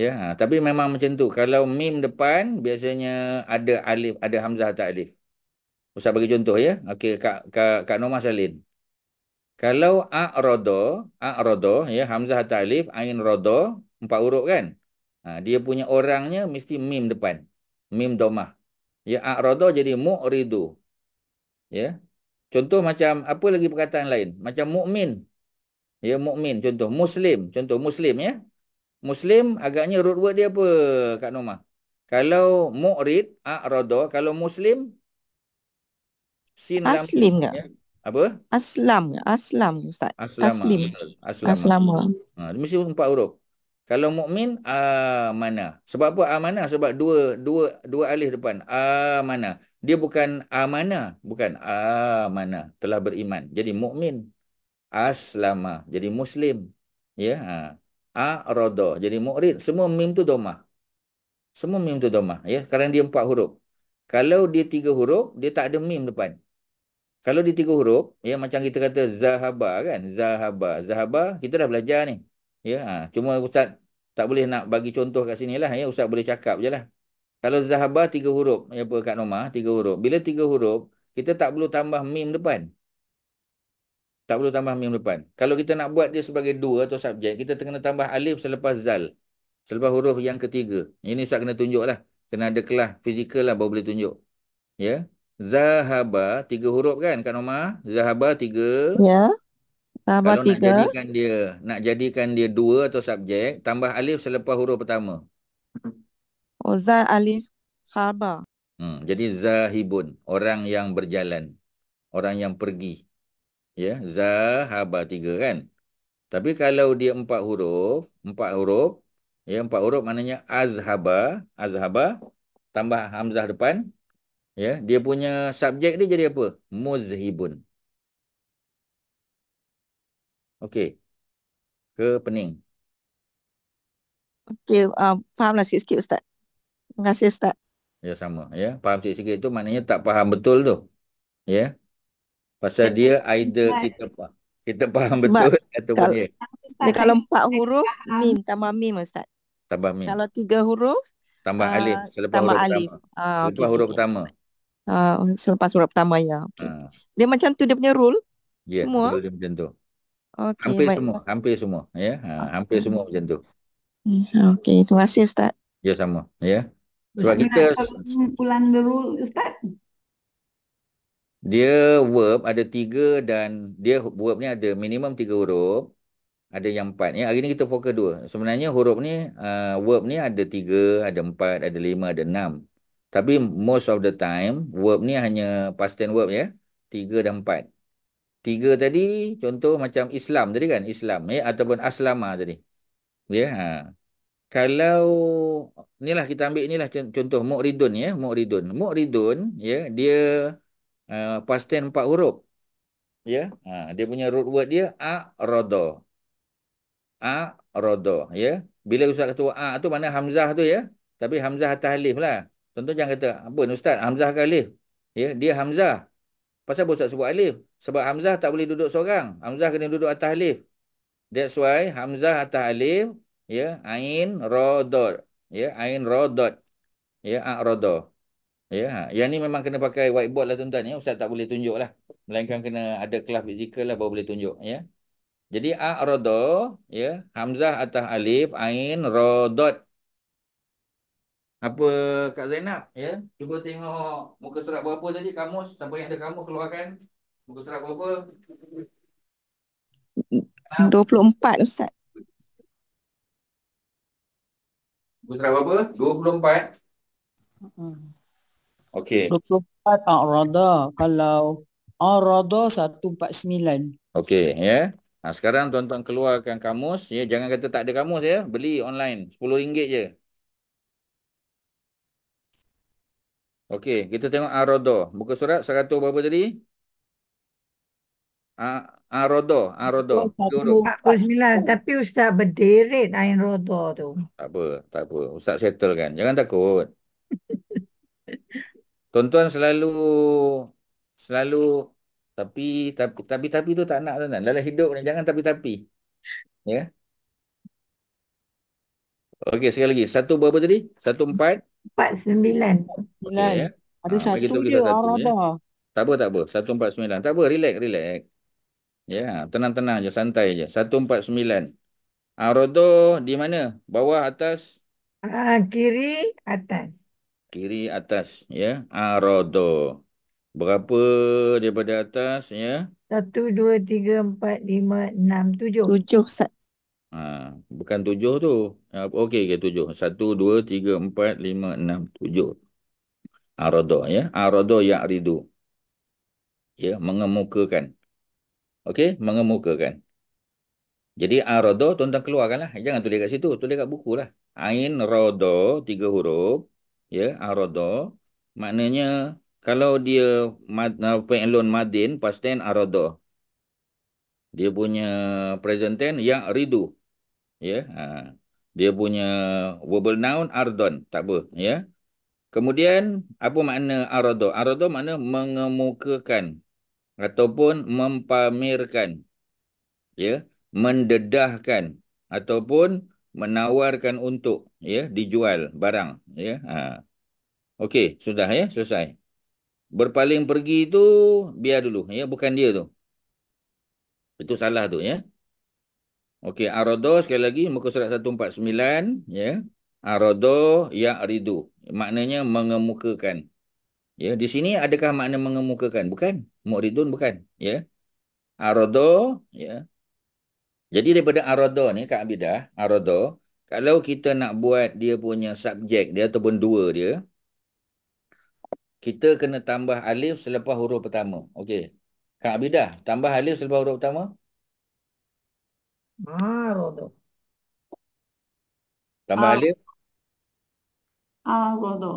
Ya, ha, tapi memang macam tu. Kalau mim depan biasanya ada alif, ada hamzah tak alif. Usah bagi contoh ya. Okey, Kak Kak Kak Norma Salin. Kalau a'rada, a'rada ya hamzah tak alif, ain rada, empat huruf kan? Ha, dia punya orangnya mesti mim depan. Mim domah. Ya a'rada jadi mu'ridu. Ya, Contoh macam apa lagi perkataan lain? Macam mukmin. Ya mukmin contoh muslim, contoh muslim ya. Muslim agaknya root word dia apa Kak Norma? Kalau mu'rid a'rada, kalau muslim sin Aslim ke? Ya. Apa? Aslam, aslam ustaz. Aslama. Aslim. Aslam. Ah, aslam. Ha, mesti empat huruf. Kalau mukmin amanah. Sebab apa amanah? Sebab dua dua dua alif depan. Amanah dia bukan amana bukan amana telah beriman jadi mukmin aslama jadi muslim ya ha arada jadi murid semua mim tu domah semua mim tu domah ya kerana dia empat huruf kalau dia tiga huruf dia tak ada mim depan kalau dia tiga huruf ya macam kita kata zahaba kan zahaba zahaba kita dah belajar ni ya ha. cuma ustaz tak boleh nak bagi contoh kat sinilah ya ustaz boleh cakap je lah. Kalau Zahabah tiga huruf. Ya, apa kat Noma? Tiga huruf. Bila tiga huruf, kita tak perlu tambah mim depan. Tak perlu tambah mim depan. Kalau kita nak buat dia sebagai dua atau subjek, kita kena tambah alif selepas zal. Selepas huruf yang ketiga. Ini saya kena tunjuklah. Kena ada kelah fizikal lah baru boleh tunjuk. Ya. Zahabah tiga huruf kan kat Noma? Zahabah tiga. Ya. Zahabah Kalau tiga. Kalau nak jadikan dia, nak jadikan dia dua atau subjek, tambah alif selepas huruf pertama. Oza alif haba. Hmm, jadi zahibun, orang yang berjalan, orang yang pergi. Ya, Haba tiga kan. Tapi kalau dia empat huruf, empat huruf, ya empat huruf maknanya azhaba, azhaba tambah hamzah depan. Ya, dia punya subjek dia jadi apa? Muzhibun. Okey. Ke pening. Okey, uh, fahamlah sikit-sikit Ustaz. Terima kasih Ustaz. Ya sama. Ya. Faham sikit-sikit tu maknanya tak faham betul tu. Ya. Pasal dia either kita kita faham Sebab betul atau kalau, ya. Dia kalau empat huruf, min tambah min Ustaz. Tambah min. Kalau tiga huruf, tambah uh, alif selepas tambah huruf alif. pertama. Uh, ah, okay, selepas okay. huruf pertama. Uh, selepas huruf pertama ya. Okay. Uh. Dia macam tu dia punya rule. yeah, semua. Dia macam tu. Okay, hampir baik. semua, hampir semua ya. Ha, hampir semua macam tu. Hmm, okay terima kasih Ustaz. Ya sama, ya. Sebab kita kumpulan dulu Ustaz. Dia verb ada tiga dan dia verb ni ada minimum tiga huruf. Ada yang empat. Ya, hari ni kita fokus dua. Sebenarnya huruf ni, uh, verb ni ada tiga, ada empat, ada lima, ada enam. Tapi most of the time, verb ni hanya past tense verb ya. Tiga dan empat. Tiga tadi, contoh macam Islam tadi kan? Islam ya? ataupun Aslama tadi. Ya, ha kalau ni lah kita ambil ni lah contoh Mu'ridun ya eh, Mu'ridun Mu'ridun ya dia uh, eh, pasten empat huruf ya ha, dia punya root word dia a rodo a rodo ya bila ustaz kata a ah, tu mana hamzah tu ya tapi hamzah atas alif lah tentu jangan kata apa ustaz hamzah ke alif ya dia hamzah pasal ustaz sebut alif sebab hamzah tak boleh duduk seorang hamzah kena duduk atas alif That's why Hamzah atas alif ya ain rodot ya ain rodot ya a rodot. ya ha. yang ni memang kena pakai whiteboard lah tuan-tuan ya ustaz tak boleh tunjuk lah melainkan kena ada kelas fizikal lah baru boleh tunjuk ya jadi a rodot. ya hamzah atas alif ain rodot apa Kak Zainab ya cuba tengok muka surat berapa tadi kamu. siapa yang ada kamu keluarkan muka surat berapa 24 ustaz Okey. Okey. Okey. arada kalau arada 149. Okey, ya. Yeah. Nah, sekarang tuan-tuan keluarkan kamus, ya. Yeah. Jangan kata tak ada kamus ya. Yeah. Beli online RM10 je. Okey, kita tengok arada. Buka surat 100 berapa tadi? Ah, Ah Rodo, ah Rodo. Oh, 49 tapi ustaz berderet ain Rodo tu. Tak apa, tak apa. Ustaz settle kan. Jangan takut. Tuan-tuan selalu selalu tapi tapi tapi tapi tu tak nak tuan-tuan. Dalam hidup ni jangan tapi-tapi. Ya. Yeah? Okey, sekali lagi. Satu berapa tadi? Satu empat? Empat sembilan. Okay, ya? Ada ha, satu dia, ya. Rodo. Tak apa, tak apa. Satu empat sembilan. Tak apa, relax, relax. Ya, tenang-tenang aja, santai je. 149. Arodo di mana? Bawah atas? Ah, uh, kiri atas. Kiri atas, ya. Arodo. Berapa daripada atas, ya? 1 2 3 4 5 6 7. 7 sat. Ha, bukan 7 tu. Uh, Okey, ke okay, 7. 1 2 3 4 5 6 7. Arodo, ya. Arodo ya ridu. Ya, mengemukakan. Okey, mengemukakan. Jadi arodo tuan-tuan keluarkanlah. Jangan tulis kat situ, tulis kat bukulah. Ain rodo tiga huruf, ya, arodo maknanya kalau dia fa'ilun uh, madin past tense arodo. Dia punya present tense ya ridu. Ya, ha. Dia punya verbal noun ardon, tak apa, ya. Kemudian apa makna arodo? Arodo makna mengemukakan ataupun mempamerkan ya mendedahkan ataupun menawarkan untuk ya dijual barang ya ha. okey sudah ya selesai berpaling pergi itu biar dulu ya bukan dia tu itu salah tu ya okey arada sekali lagi muka surat 149 ya ya ya'ridu maknanya mengemukakan ya di sini adakah makna mengemukakan bukan muridun bukan ya Arodo, ya jadi daripada Arodo ni kat abidah arado kalau kita nak buat dia punya subjek dia ataupun dua dia kita kena tambah alif selepas huruf pertama okey kat abidah tambah alif selepas huruf pertama Arodo. tambah ah. alif Arodo.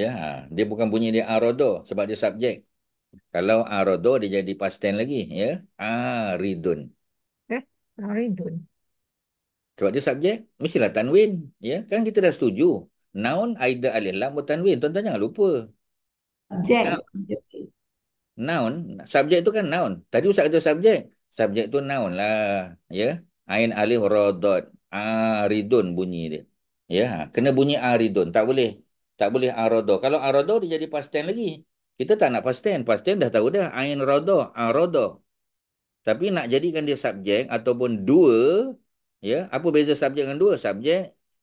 ya dia bukan bunyi dia Arodo sebab dia subjek kalau arodo ah, dia jadi past lagi ya. Ah ridun. Eh, aridun. Ah, Sebab dia subjek mesti mestilah tanwin ya. Kan kita dah setuju noun either alif lam atau tanwin. Tuan-tuan jangan lupa. Subjek. Noun, subjek tu kan noun. Tadi usah kata subjek. Subjek tu noun lah ya. Ain alif ah ridun bunyi dia. Ya, ha, kena bunyi aridun. Ah tak boleh. Tak boleh arodo. Kalau arodo dia jadi past lagi. Kita tak nak past tense. Past tense dah tahu dah. Ain rodo. Ain ah, rodo. Tapi nak jadikan dia subjek ataupun dua. Ya, apa beza subjek dengan dua? Subjek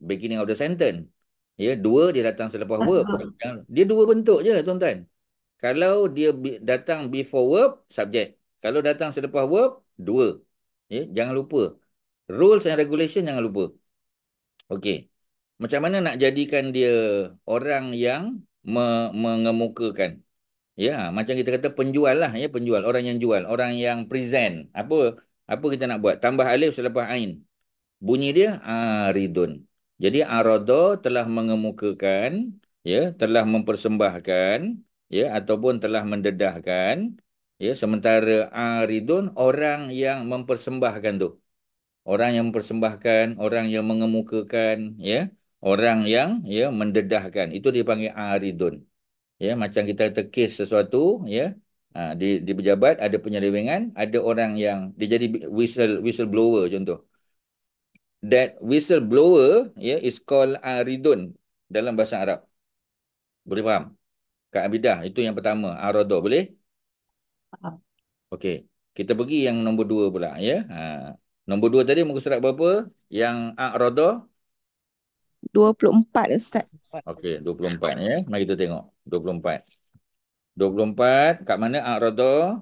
beginning of the sentence. Ya, dua dia datang selepas verb. Ah, ah. Dia dua bentuk je tuan-tuan. Kalau dia datang before verb, subjek. Kalau datang selepas verb, dua. Ya, jangan lupa. Rules and regulation jangan lupa. Okey. Macam mana nak jadikan dia orang yang me mengemukakan? Ya, macam kita kata penjual lah ya, penjual, orang yang jual, orang yang present. Apa apa kita nak buat? Tambah alif selepas ain. Bunyi dia aridun. Jadi arada telah mengemukakan, ya, telah mempersembahkan, ya ataupun telah mendedahkan, ya, sementara aridun orang yang mempersembahkan tu. Orang yang mempersembahkan, orang yang mengemukakan, ya, orang yang ya mendedahkan. Itu dipanggil aridun ya macam kita terkes sesuatu ya ha, di di pejabat ada penyelewengan ada orang yang dia jadi whistle whistle blower contoh that whistle blower ya is called aridun dalam bahasa Arab boleh faham Kak abidah itu yang pertama arado boleh okey kita pergi yang nombor dua pula ya ha. nombor dua tadi muka surat berapa yang arado 24 ustaz okey 24 ya mari kita tengok 24. 24 kat mana Arada?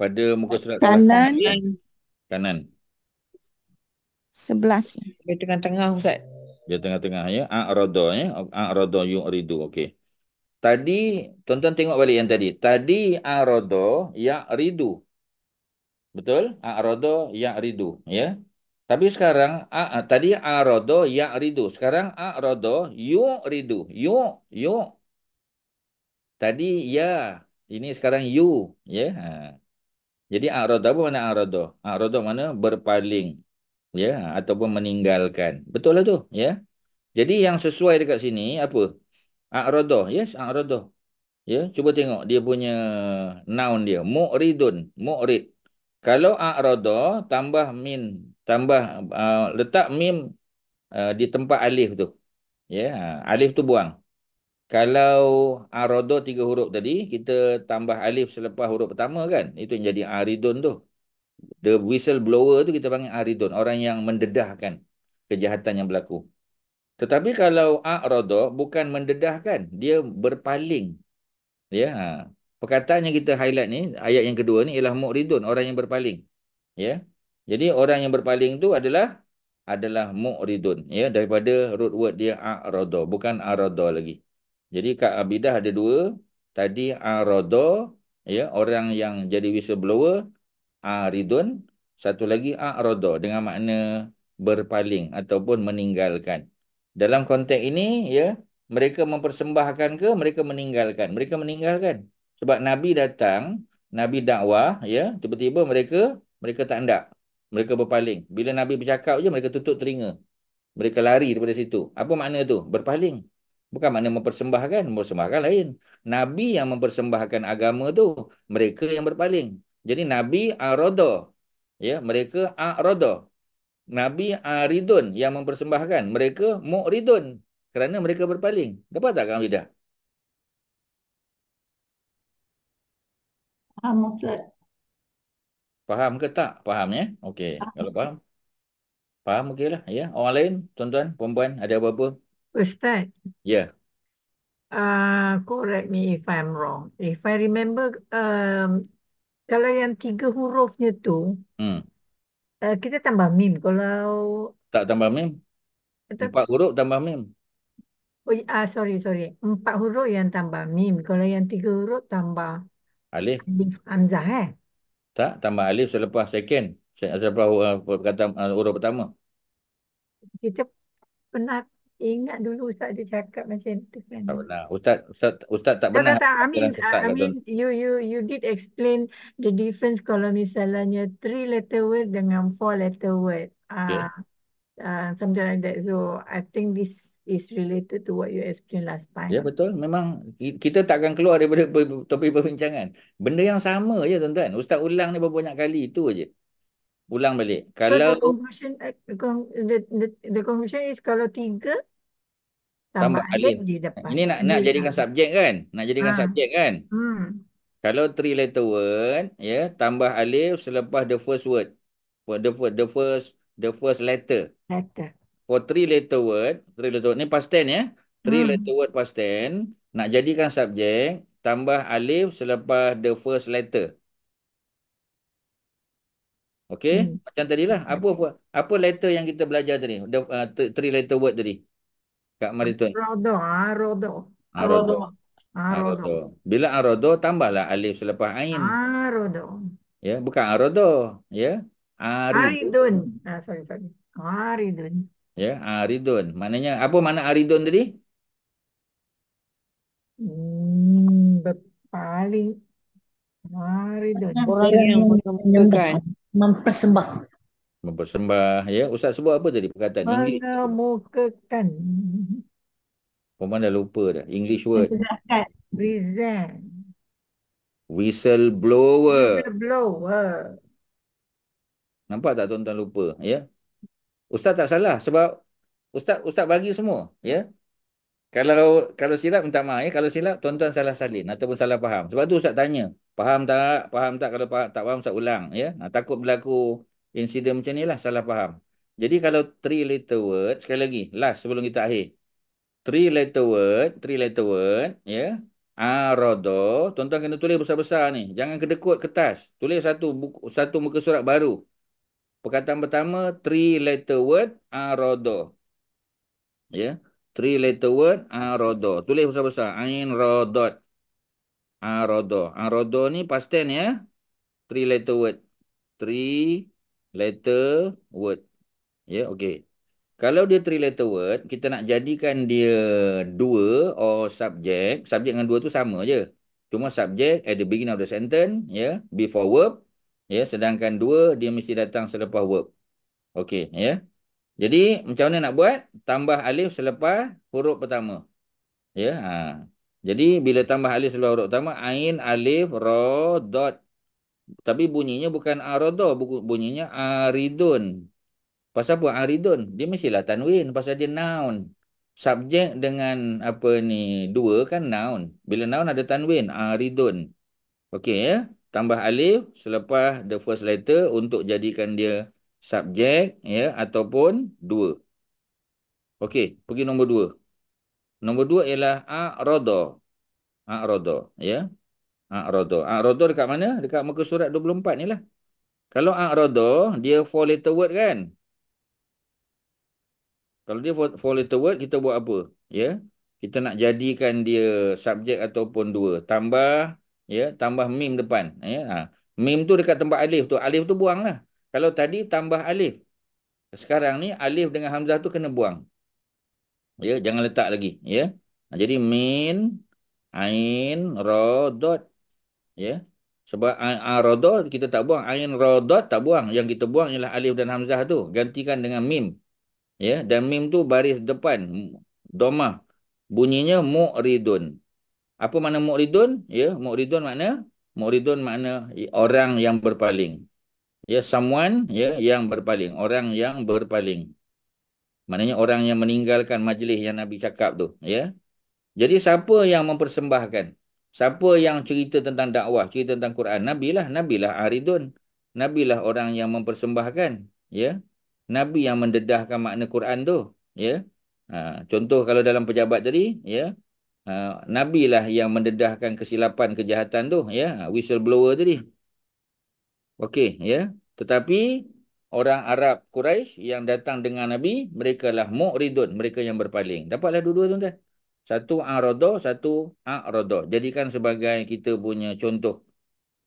Pada muka surat kanan. Kanan. Sebelas. Dia tengah-tengah Ustaz. Dia tengah-tengah ya. Arada ya. Arada ridu, Okey. Tadi, tonton, tengok balik yang tadi. Tadi Arada ridu, Betul? Arada ridu, Ya. Yeah? Tapi sekarang a, a tadi arodo ya ridu. Sekarang arodo yu ridu. Yu yu. Tadi ya. Ini sekarang yu, ya. Yeah. Ha. Jadi arodo apa mana arodo? Arodo mana berpaling. Ya, yeah. ataupun meninggalkan. Betul lah tu, ya. Yeah. Jadi yang sesuai dekat sini apa? Arodo. Yes, arodo. Ya, yeah. cuba tengok dia punya noun dia. Mu'ridun, mu'rid. Kalau arodo tambah min tambah uh, letak mim uh, di tempat alif tu. Ya, yeah. alif tu buang. Kalau arado tiga huruf tadi kita tambah alif selepas huruf pertama kan? Itu yang jadi aridon tu. The whistle blower tu kita panggil aridon, orang yang mendedahkan kejahatan yang berlaku. Tetapi kalau arado bukan mendedahkan, dia berpaling. Ya. Yeah. Ha. Perkataan yang kita highlight ni, ayat yang kedua ni ialah muridun, orang yang berpaling. Ya. Yeah. Jadi orang yang berpaling tu adalah adalah mu'ridun ya daripada root word dia arada bukan arada lagi. Jadi kat abidah ada dua tadi arada ya orang yang jadi whistleblower aridun satu lagi arada dengan makna berpaling ataupun meninggalkan. Dalam konteks ini ya mereka mempersembahkan ke mereka meninggalkan? Mereka meninggalkan. Sebab nabi datang, nabi dakwah ya tiba-tiba mereka mereka tak hendak mereka berpaling. Bila Nabi bercakap je, mereka tutup telinga. Mereka lari daripada situ. Apa makna tu? Berpaling. Bukan makna mempersembahkan. Mempersembahkan lain. Nabi yang mempersembahkan agama tu, mereka yang berpaling. Jadi Nabi Arodo. Ya, mereka Arodo. Nabi Aridun yang mempersembahkan. Mereka Mu'ridun. Kerana mereka berpaling. Dapat tak, Kang Lidah? Ah, Mutlak. Faham ke tak? Faham ya? Okey. Kalau faham. Faham okeylah. Ya. Orang lain, tuan-tuan, perempuan, ada apa-apa? Ustaz. Ya. Yeah. Uh, correct me if I'm wrong. If I remember, um, kalau yang tiga hurufnya tu, hmm. Uh, kita tambah mim. Kalau... Tak tambah mim. Empat huruf tambah mim. Oh, ah, sorry, sorry. Empat huruf yang tambah mim. Kalau yang tiga huruf tambah... Alif. Alif Hamzah, eh? Tak, tambah alif selepas second. Selepas uh, perkataan uh, urut pertama. Kita pernah ingat dulu Ustaz ada cakap macam tu kan? Tak pernah. Ustaz, Ustaz, Ustaz tak pernah. Tak, tak, tak. I mean, Ustaz, I lah mean you, you, you did explain the difference kalau misalnya three letter word dengan four letter word. Uh, ah, yeah. Ya. uh, something like that. So, I think this is related to what you explained last time. Ya betul. Memang kita tak akan keluar daripada topik perbincangan. Benda yang sama je tuan-tuan. Ustaz ulang ni berapa banyak kali. Itu je. Ulang balik. Kalau eh, the, conclusion the, the, the conversion is kalau tiga tambah alif di depan. Ini nak, nak jadikan subjek kan? Nak jadikan ah. subjek kan? Hmm. Kalau three letter word, ya yeah, tambah alif selepas the first word. The, the first the first letter. Letter for oh, three letter word, three letter word. ni past tense ya. Yeah? Three hmm. letter word past tense nak jadikan subjek tambah alif selepas the first letter. Okay, hmm. macam tadilah. Apa apa apa letter yang kita belajar tadi? The uh, three letter word tadi. Kak Maritun. Arado, arado. Arado. Arado. Bila arado tambahlah alif selepas ain. Arado. Ya, yeah, bukan arado, ya. Yeah? Aridun. Ah, sorry, sorry. Aridun. Ya, aridun. Maknanya apa makna aridun tadi? Hmm, paling aridun. Orang yang menyembah, mempersembah. Mempersembah. Ya, Ustaz sebut apa tadi perkataan ini? Mengemukakan. mana lupa dah. English word. Present. Whistleblower. Whistleblower. Nampak tak tuan-tuan lupa? Ya. Ustaz tak salah sebab ustaz ustaz bagi semua, ya. Kalau kalau silap minta maaf ya, kalau silap tuan-tuan salah salin ataupun salah faham. Sebab tu ustaz tanya, faham tak? Faham tak kalau faham, tak faham ustaz ulang, ya. Nah, takut berlaku insiden macam nilah salah faham. Jadi kalau three letter word sekali lagi last sebelum kita akhir. Three letter word, three letter word, ya. Arodo, tuan-tuan kena tulis besar-besar ni. Jangan kedekut kertas. Tulis satu buku, satu muka surat baru. Perkataan pertama, three letter word, arodo. Ya. Yeah. Three letter word, arodo. Tulis besar-besar. Ain rodot. Arodo. Arodo ni pasten ya. Yeah. Three letter word. Three letter word. Ya, yeah, okey. Kalau dia three letter word, kita nak jadikan dia dua or subject. Subject dengan dua tu sama je. Cuma subject at the beginning of the sentence. Ya, yeah. before verb. Ya, sedangkan dua dia mesti datang selepas verb. Okey, ya. Jadi, macam mana nak buat? Tambah alif selepas huruf pertama. Ya, ha. Jadi, bila tambah alif selepas huruf pertama, ain alif ra dot. Tapi bunyinya bukan arada, bunyinya aridun. Pasal apa aridun? Dia mesti mestilah tanwin pasal dia noun. Subjek dengan apa ni, dua kan noun. Bila noun ada tanwin, aridun. Okey, ya tambah alif selepas the first letter untuk jadikan dia subjek ya ataupun dua. Okey, pergi nombor dua. Nombor dua ialah a'rada. A'rada ya. A'rada. A'rada dekat mana? Dekat muka surat 24 lah. Kalau a'rada dia four letter word kan? Kalau dia four letter word kita buat apa? Ya. Kita nak jadikan dia subjek ataupun dua. Tambah ya tambah mim depan ya ha. mim tu dekat tempat alif tu alif tu buanglah kalau tadi tambah alif sekarang ni alif dengan hamzah tu kena buang ya jangan letak lagi ya ha, jadi min ain radot ya sebab radot kita tak buang ain radot tak buang yang kita buang ialah alif dan hamzah tu gantikan dengan mim ya dan mim tu baris depan domah bunyinya muridun apa makna mu'ridun? Ya, mu'ridun makna mu'ridun makna orang yang berpaling. Ya, someone ya yang berpaling, orang yang berpaling. Maknanya orang yang meninggalkan majlis yang Nabi cakap tu, ya. Jadi siapa yang mempersembahkan? Siapa yang cerita tentang dakwah, cerita tentang Quran? Nabi lah, Nabi lah Aridun. Nabi lah orang yang mempersembahkan, ya. Nabi yang mendedahkan makna Quran tu, ya. Ha, contoh kalau dalam pejabat tadi, ya, Ah, Nabi lah yang mendedahkan kesilapan kejahatan tu ya whistleblower tadi okey ya tetapi orang Arab Quraisy yang datang dengan Nabi mereka lah mu'ridun mereka yang berpaling dapatlah dua-dua tu tuan satu arada satu arada jadikan sebagai kita punya contoh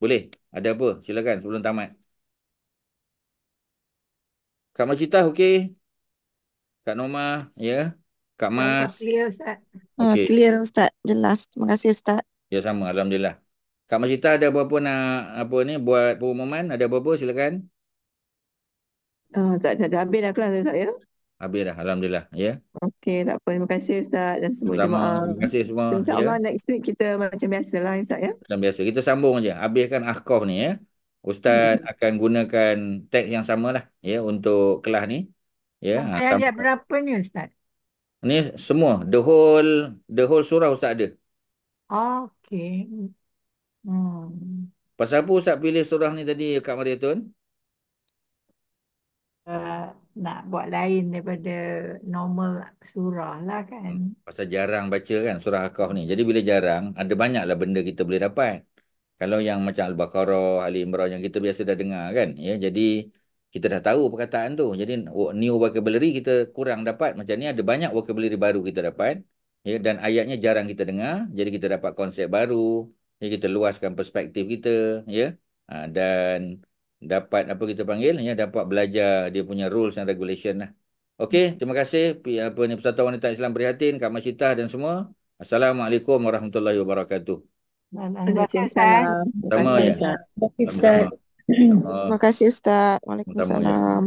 boleh ada apa silakan sebelum tamat Kak Macitah okey Kak Noma ya yeah. Kak Mas. Clear ya, Ustaz. Ah, okay. Clear Ustaz. Jelas. Terima kasih Ustaz. Ya sama. Alhamdulillah. Kak Mas, kita ada apa-apa nak apa ni buat pengumuman? Ada apa-apa silakan. Uh, ah, tak, ada tak, habis dah kelas Ustaz ya. Habis dah. Alhamdulillah. Ya. Yeah. Okey. Tak apa. Terima kasih Ustaz dan semua Terima kasih semua. InsyaAllah ya. yeah. next week kita macam biasa lah Ustaz ya. Macam biasa. Kita sambung je. Habiskan akhkof ni ya. Ustaz hmm. akan gunakan teks yang samalah ya untuk kelas ni. Ya. Ayat-ayat ha, berapa ni Ustaz? Ni semua the whole the whole surah ustaz ada. Ah, okay. Hmm. Pasal apa ustaz pilih surah ni tadi Kak Mariatun? Uh, eh, nak buat lain daripada normal surah lah kan. Hmm. Pasal jarang baca kan surah Al-Kahf ni. Jadi bila jarang, ada banyaklah benda kita boleh dapat. Kalau yang macam Al-Baqarah, Ali Imran yang kita biasa dah dengar kan. Ya, jadi kita dah tahu perkataan tu. Jadi oh, new vocabulary kita kurang dapat. Macam ni ada banyak vocabulary baru kita dapat. Ya, dan ayatnya jarang kita dengar. Jadi kita dapat konsep baru. Ya, kita luaskan perspektif kita. Ya. Ha, dan dapat apa kita panggil. Ya, dapat belajar dia punya rules and regulation lah. Okey, terima kasih apa ni Persatuan Wanita Islam Prihatin, Kak Masitah dan semua. Assalamualaikum warahmatullahi wabarakatuh. Terima kasih. Terima kasih. Ya. Terima mm-hmm. eh, kasih Ustaz. Waalaikumsalam.